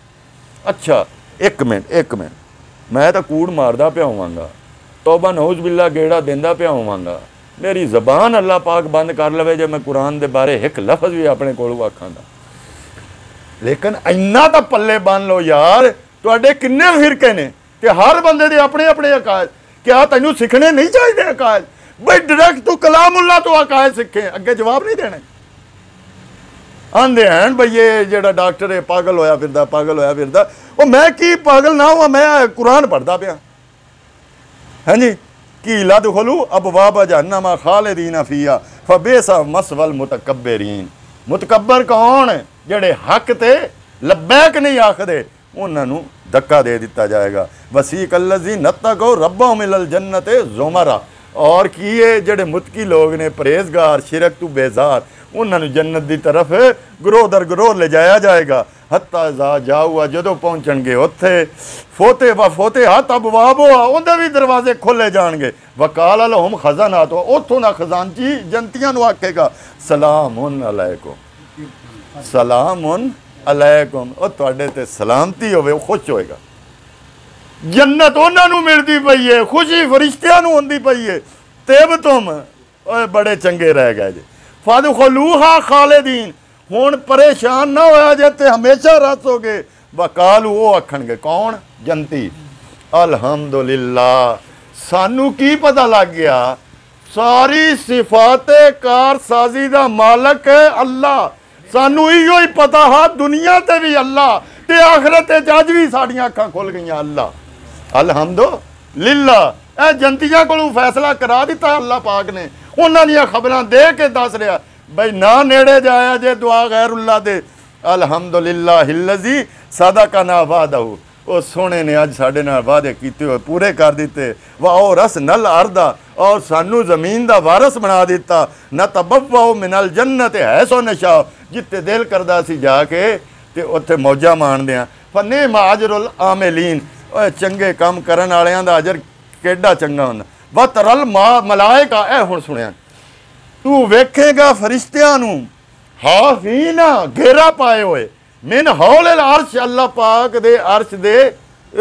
ਅੱਛਾ ਇੱਕ ਮਿੰਟ ਇੱਕ ਮਿੰਟ ਮੈਂ ਤਾਂ ਕੂੜ ਮਾਰਦਾ ਪਿਆ ਹੋਵਾਂਗਾ ਤੌਬਾ ਨੌਜ਼ ਬਿੱਲਾ ਗੇੜਾ ਦਿੰਦਾ ਪਿਆ ਹੋਵਾਂਗਾ ਮੇਰੀ ਜ਼ਬਾਨ ਅੱਲਾਹ ਪਾਕ ਬੰਦ ਕਰ ਲਵੇ ਜੇ ਮੈਂ ਕੁਰਾਨ ਦੇ ਬਾਰੇ ਇੱਕ ਲਫ਼ਜ਼ ਵੀ ਆਪਣੇ ਕੋਲੋਂ ਆਖਾਂਗਾ ਲੇਕਿਨ ਇੰਨਾ ਤਾਂ ਪੱਲੇ ਬੰਨ ਲਓ ਯਾਰ ਤੁਹਾਡੇ ਕਿੰਨੇ ਫਿਰਕੇ ਨੇ ਕਿ ਹਰ ਬੰਦੇ ਦੇ ਆਪਣੇ ਆਪਣੇ ਅਕਾਇਦ ਕਿਹਾ ਤੈਨੂੰ ਸਿੱਖਣੇ ਨਹੀਂ ਚਾਹੀਦੇ ਅਕਾਇਦ ਬਈ ਡਾਇਰੈਕਟ ਤੂੰ ਕਲਾਮੁੱਲਾ ਤੋਂ ਅਕਾਇਦ ਸਿੱਖੇ ਅੱਗੇ ਜਵਾਬ ਨਹੀਂ ਦੇਣਾ ਆਂਦੇ ਹਨ ਬਈ ਇਹ ਜਿਹੜਾ ਡਾਕਟਰ ਹੈ ਪਾਗਲ ਹੋਇਆ ਫਿਰਦਾ ਪਾਗਲ ਹੋਇਆ ਫਿਰਦਾ ਉਹ ਮੈਂ ਕੀ ਪਾਗਲ ਨਾ ਹਾਂ ਮੈਂ ਕੁਰਾਨ ਪੜਦਾ ਪਿਆ ਹਾਂਜੀ ਕੀ ਲਾ ਦਖਲੂ ਅਬਵਾਬ ਜਹਨਮ ਖਾਲਿਦੀਨ ਫੀਆ ਫਬੇਸਾ ਮਸਵਲ ਮੁਤਕਬਰੀਨ ਮੁਤਕਬਰ ਕੌਣ ਜਿਹੜੇ ਹੱਕ ਤੇ ਲੱਬੈਕ ਨਹੀਂ ਆਖਦੇ ਉਹਨਾਂ ਨੂੰ ਧੱਕਾ ਦੇ ਦਿੱਤਾ ਜਾਏਗਾ ਵਸੀਕ ਅਲਜ਼ੀ ਨਤਗੋ ਰੱਬਾ ਮਿਲਲ ਜੰਨਤੇ ਜ਼ੁਮਰਾ ਔਰ ਕੀ ਇਹ ਜਿਹੜੇ ਮੁਤਕੀ ਲੋਕ ਨੇ ਪਰਹੇਜ਼ਗਾਰ ਸ਼ਿਰਕ ਤੋਂ ਬੇਜ਼ਾਰ ਉਹਨਾਂ ਨੂੰ ਜੰਨਤ ਦੀ ਤਰਫ ਗਰੋਹ ਦਰ ਗਰੋਹ ਲਿਜਾਇਆ ਜਾਏਗਾ ਹੱਤਾ ਜ਼ਾ ਜਾਊਆ ਜਦੋਂ ਪਹੁੰਚਣਗੇ ਉੱਥੇ ਫੋਤੇ ਵਾ ਫੋਤੇ ਹੱਤ ਅਬਵਾਬ ਹੋਆ ਉਹਦੇ ਵੀ ਦਰਵਾਜ਼ੇ ਖੋਲੇ ਜਾਣਗੇ ਵਕਾਲ ਅਲਹਮ ਖਜ਼ਾਨਾਤ ਉੱਥੋਂ ਨਾ ਖਜ਼ਾਨਚੀ ਜੰਤੀਆਂ ਨੂੰ ਆਖੇਗਾ ਸਲਾਮੁਨ ਅਲੈਕੁਮ ਸਲਾਮੁਨ अलैकुम ਉਹ ਤੁਹਾਡੇ ਤੇ ਸਲਾਮਤੀ ਹੋਵੇ ਉਹ ਖੁਸ਼ ਹੋਏਗਾ ਜੰਨਤ ਉਹਨਾਂ ਨੂੰ ਮਿਲਦੀ ਪਈ ਏ ਖੁਸ਼ੀ ਫਰਿਸ਼ਤਿਆਂ ਨੂੰ ਹੁੰਦੀ ਪਈ ਏ ਤੇਬ ਤੁਮ ਓਏ ਬੜੇ ਚੰਗੇ ਰਹਿ ਗਏ ਜੀ ਫਾਦੂ ਖਲੂਹਾ ਖਾਲਿਦੀਨ ਹੁਣ ਪਰੇਸ਼ਾਨ ਨਾ ਹੋਇਆ ਜੇ ਤੇ ਹਮੇਸ਼ਾ ਰਹੋਗੇ ਵਕਾਲੂ ਉਹ ਆਖਣਗੇ ਕੌਣ ਜੰਤੀ ਅਲਹਮਦੁਲਿਲਾ ਸਾਨੂੰ ਕੀ ਪਤਾ ਲੱਗ ਗਿਆ ਸਾਰੀ ਸਿਫਾਤੇ ਕਾਰਸਾਜ਼ੀ ਦਾ ਮਾਲਕ ਹੈ ਅੱਲਾ ਸਾਨੂੰ ਇਹੋ ਹੀ ਪਤਾ ਹਾ ਦੁਨੀਆ ਤੇ ਵੀ ਅੱਲਾ ਤੇ ਆਖਰਤ ਤੇ ਅੱਜ ਵੀ ਸਾਡੀਆਂ ਅੱਖਾਂ ਖੁੱਲ ਗਈਆਂ ਅੱਲਾ ਅਲਹਮਦੁ ਲਿਲਾ ਇਹ ਜੰਤੀਆਂ ਕੋਲੋਂ ਫੈਸਲਾ ਕਰਾ ਦਿੱਤਾ ਅੱਲਾ ਪਾਕ ਨੇ ਉਹਨਾਂ ਦੀਆਂ ਖਬਰਾਂ ਦੇ ਕੇ ਦੱਸ ਰਿਹਾ ਬਈ ਨਾ ਨੇੜੇ ਜਾਇਆ ਜੇ ਦੁਆ ਗੈਰੁੱਲਾ ਦੇ ਅਲਹਮਦੁਲਿਲਾ ਹਿਲਜ਼ੀ ਸਦਕਨਾ ਵਾਦਹੁ ਉਹ ਸੋਹਣੇ ਨੇ ਅੱਜ ਸਾਡੇ ਨਾਲ ਵਾਅਦੇ ਕੀਤੇ ਹੋਏ ਪੂਰੇ ਕਰ ਦਿੱਤੇ ਵਾਓ ਰਸ ਨਲ ਅਰਦਾ ਔਰ ਸਾਨੂੰ ਜ਼ਮੀਨ ਦਾ ਵਾਰਿਸ ਬਣਾ ਦਿੱਤਾ ਨਾ ਤਬਵਵਾ ਮਿਨਲ ਜੰਨਤ ਹੈ ਸੋ ਨਸ਼ਾ ਜਿੱਤੇ ਦਿਲ ਕਰਦਾ ਸੀ ਜਾ ਕੇ ਤੇ ਉੱਥੇ ਮੌਜਾ ਮਾਣਦੇ ਆ ਫਨੇ ਮਾਜਰੁਲ ਆਮਿਲੀਨ ਓਏ ਚੰਗੇ ਕੰਮ ਕਰਨ ਵਾਲਿਆਂ ਦਾ ਅਜਰ ਕਿੱਡਾ ਚੰਗਾ ਹੁੰਦਾ ਵਤਰਲ ਮਾ ਮਲਾਇਕਾ ਇਹ ਹੁਣ ਸੁਣਿਆ ਤੂੰ ਵੇਖੇਗਾ ਫਰਿਸ਼ਤਿਆਂ ਨੂੰ ਹਾਫੀਨਾ ਘੇਰਾ ਪਾਏ ਹੋਏ ਮਿਨ हौले ਅਰਸ਼ ਅੱਲਾ ਪਾਕ दे ਅਰਸ਼ ਦੇ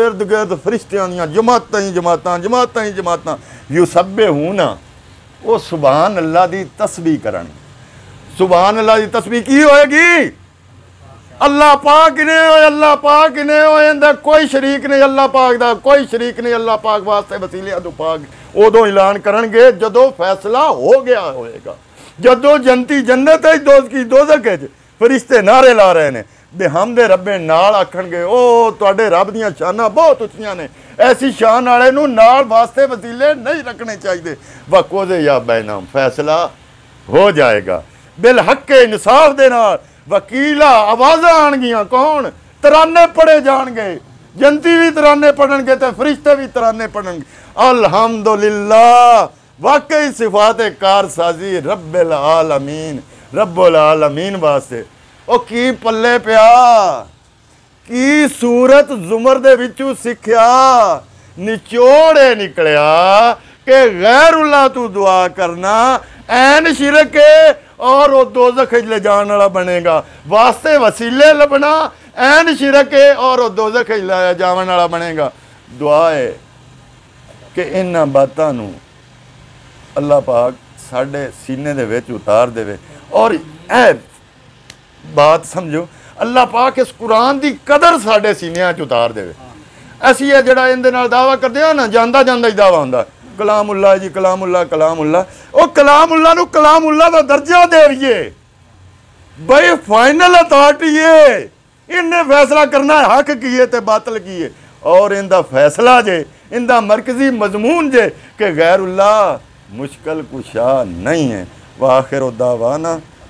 इर्द गिर्द फरिश्तियां दियां जमातां ही जमात जमात ही जमात यू सबे हूना वो सुबहान अल्लाह की तस्वीर करन सुबहान अल्लाह की तस्वीर की होगी अल्लाह पाक ने होए अल्लाह पाक ने कोई शरीक नहीं अल्लाह पाक दा कोई शरीक नहीं अल्लाह पाक वास्ते वसीले अदो पाक उदो ऐलान कर जदों फैसला हो गया होगा जदों जनती जन्नत है दोजकी दोजक फरिश्ते नारे ला रहे हैं ਬਿਹਮਦੇ ਰੱਬੇ ਨਾਲ ਆਖਣਗੇ ਉਹ ਤੁਹਾਡੇ ਰੱਬ ਦੀਆਂ ਸ਼ਾਨਾਂ ਬਹੁਤ ਉੱਚੀਆਂ ਨੇ ਐਸੀ ਸ਼ਾਨ ਵਾਲੇ ਨੂੰ ਨਾਲ ਵਾਸਤੇ ਵਸੀਲੇ ਨਹੀਂ ਰੱਖਣੇ ਚਾਹੀਦੇ ਵਕੋਜ਼ੇ ਜਾਂ ਬੈਨਾਮ ਫੈਸਲਾ ਹੋ ਜਾਏਗਾ ਬਿਲ ਹੱਕੇ ਇਨਸਾਫ ਦੇ ਨਾਲ ਵਕੀਲਾ ਆਵਾਜ਼ਾਂ ਆਣਗੀਆਂ ਕੌਣ ਤਰਾਨੇ ਪੜੇ ਜਾਣਗੇ ਜੰਤੀ ਵੀ ਤਰਾਨੇ ਪੜਨਗੇ ਤੇ ਫਰਿਸ਼ਤੇ ਵੀ ਤਰਾਨੇ ਪੜਨਗੇ ਅਲਹਮਦੁਲਿਲਾ ਵਾਕਈ ਸਿਫਾਤ ਕਾਰਸਾਜ਼ੀ ਰੱਬਲ ਆਲਮੀਨ ਰੱਬੁਲ ਆਲਮੀਨ ਵਾਸਤੇ ਉਹ ਕੀ ਪੱਲੇ ਪਿਆ ਕੀ ਸੂਰਤ ਜ਼ੁਮਰ ਦੇ ਵਿੱਚੋਂ ਸਿੱਖਿਆ ਨਿਚੋੜੇ ਨਿਕਲਿਆ ਕਿ ਗੈਰੁੱਲਾ ਤੂੰ ਦੁਆ ਕਰਨਾ ਐਨ ਸ਼ਿਰਕ ਔਰ ਉਹ ਦੋਜ਼ਖ ਵਿੱਚ ਲੈ ਜਾਣ ਵਾਲਾ ਬਣੇਗਾ ਵਾਸਤੇ ਵਸੀਲੇ ਲਬਣਾ ਐਨ ਸ਼ਿਰਕ ਔਰ ਉਹ ਦੋਜ਼ਖ ਵਿੱਚ ਲੈ ਜਾਵਣ ਵਾਲਾ ਬਣੇਗਾ ਦੁਆ ਹੈ ਕਿ ਇਹਨਾਂ ਬਾਤਾਂ ਨੂੰ ਅੱਲਾਹ ਪਾਕ ਸਾਡੇ ਸੀਨੇ ਦੇ ਵਿੱਚ ਉਤਾਰ ਦੇਵੇ ਔਰ ਇਹ बात समझो अल्लाह पाक इस कुरान की कदर साढ़े सीनिया उतार दे असी यह जरा इन दावा करते हैं ना जाता जाता ही दावा हों कलाम उल्ला जी कलाम उल्ला कलाम उल्ला कलाम उल्ला कलाम उल्ला का दर्जा दे रही है बे फाइनल अथॉरिटी है इन्हें फैसला करना है हक की है तो बातल की है और इनका फैसला जे इन मरकजी मजमून जे कि गैर उल्ला मुश्किल कुछ आ नहीं है वाखिर उदावाना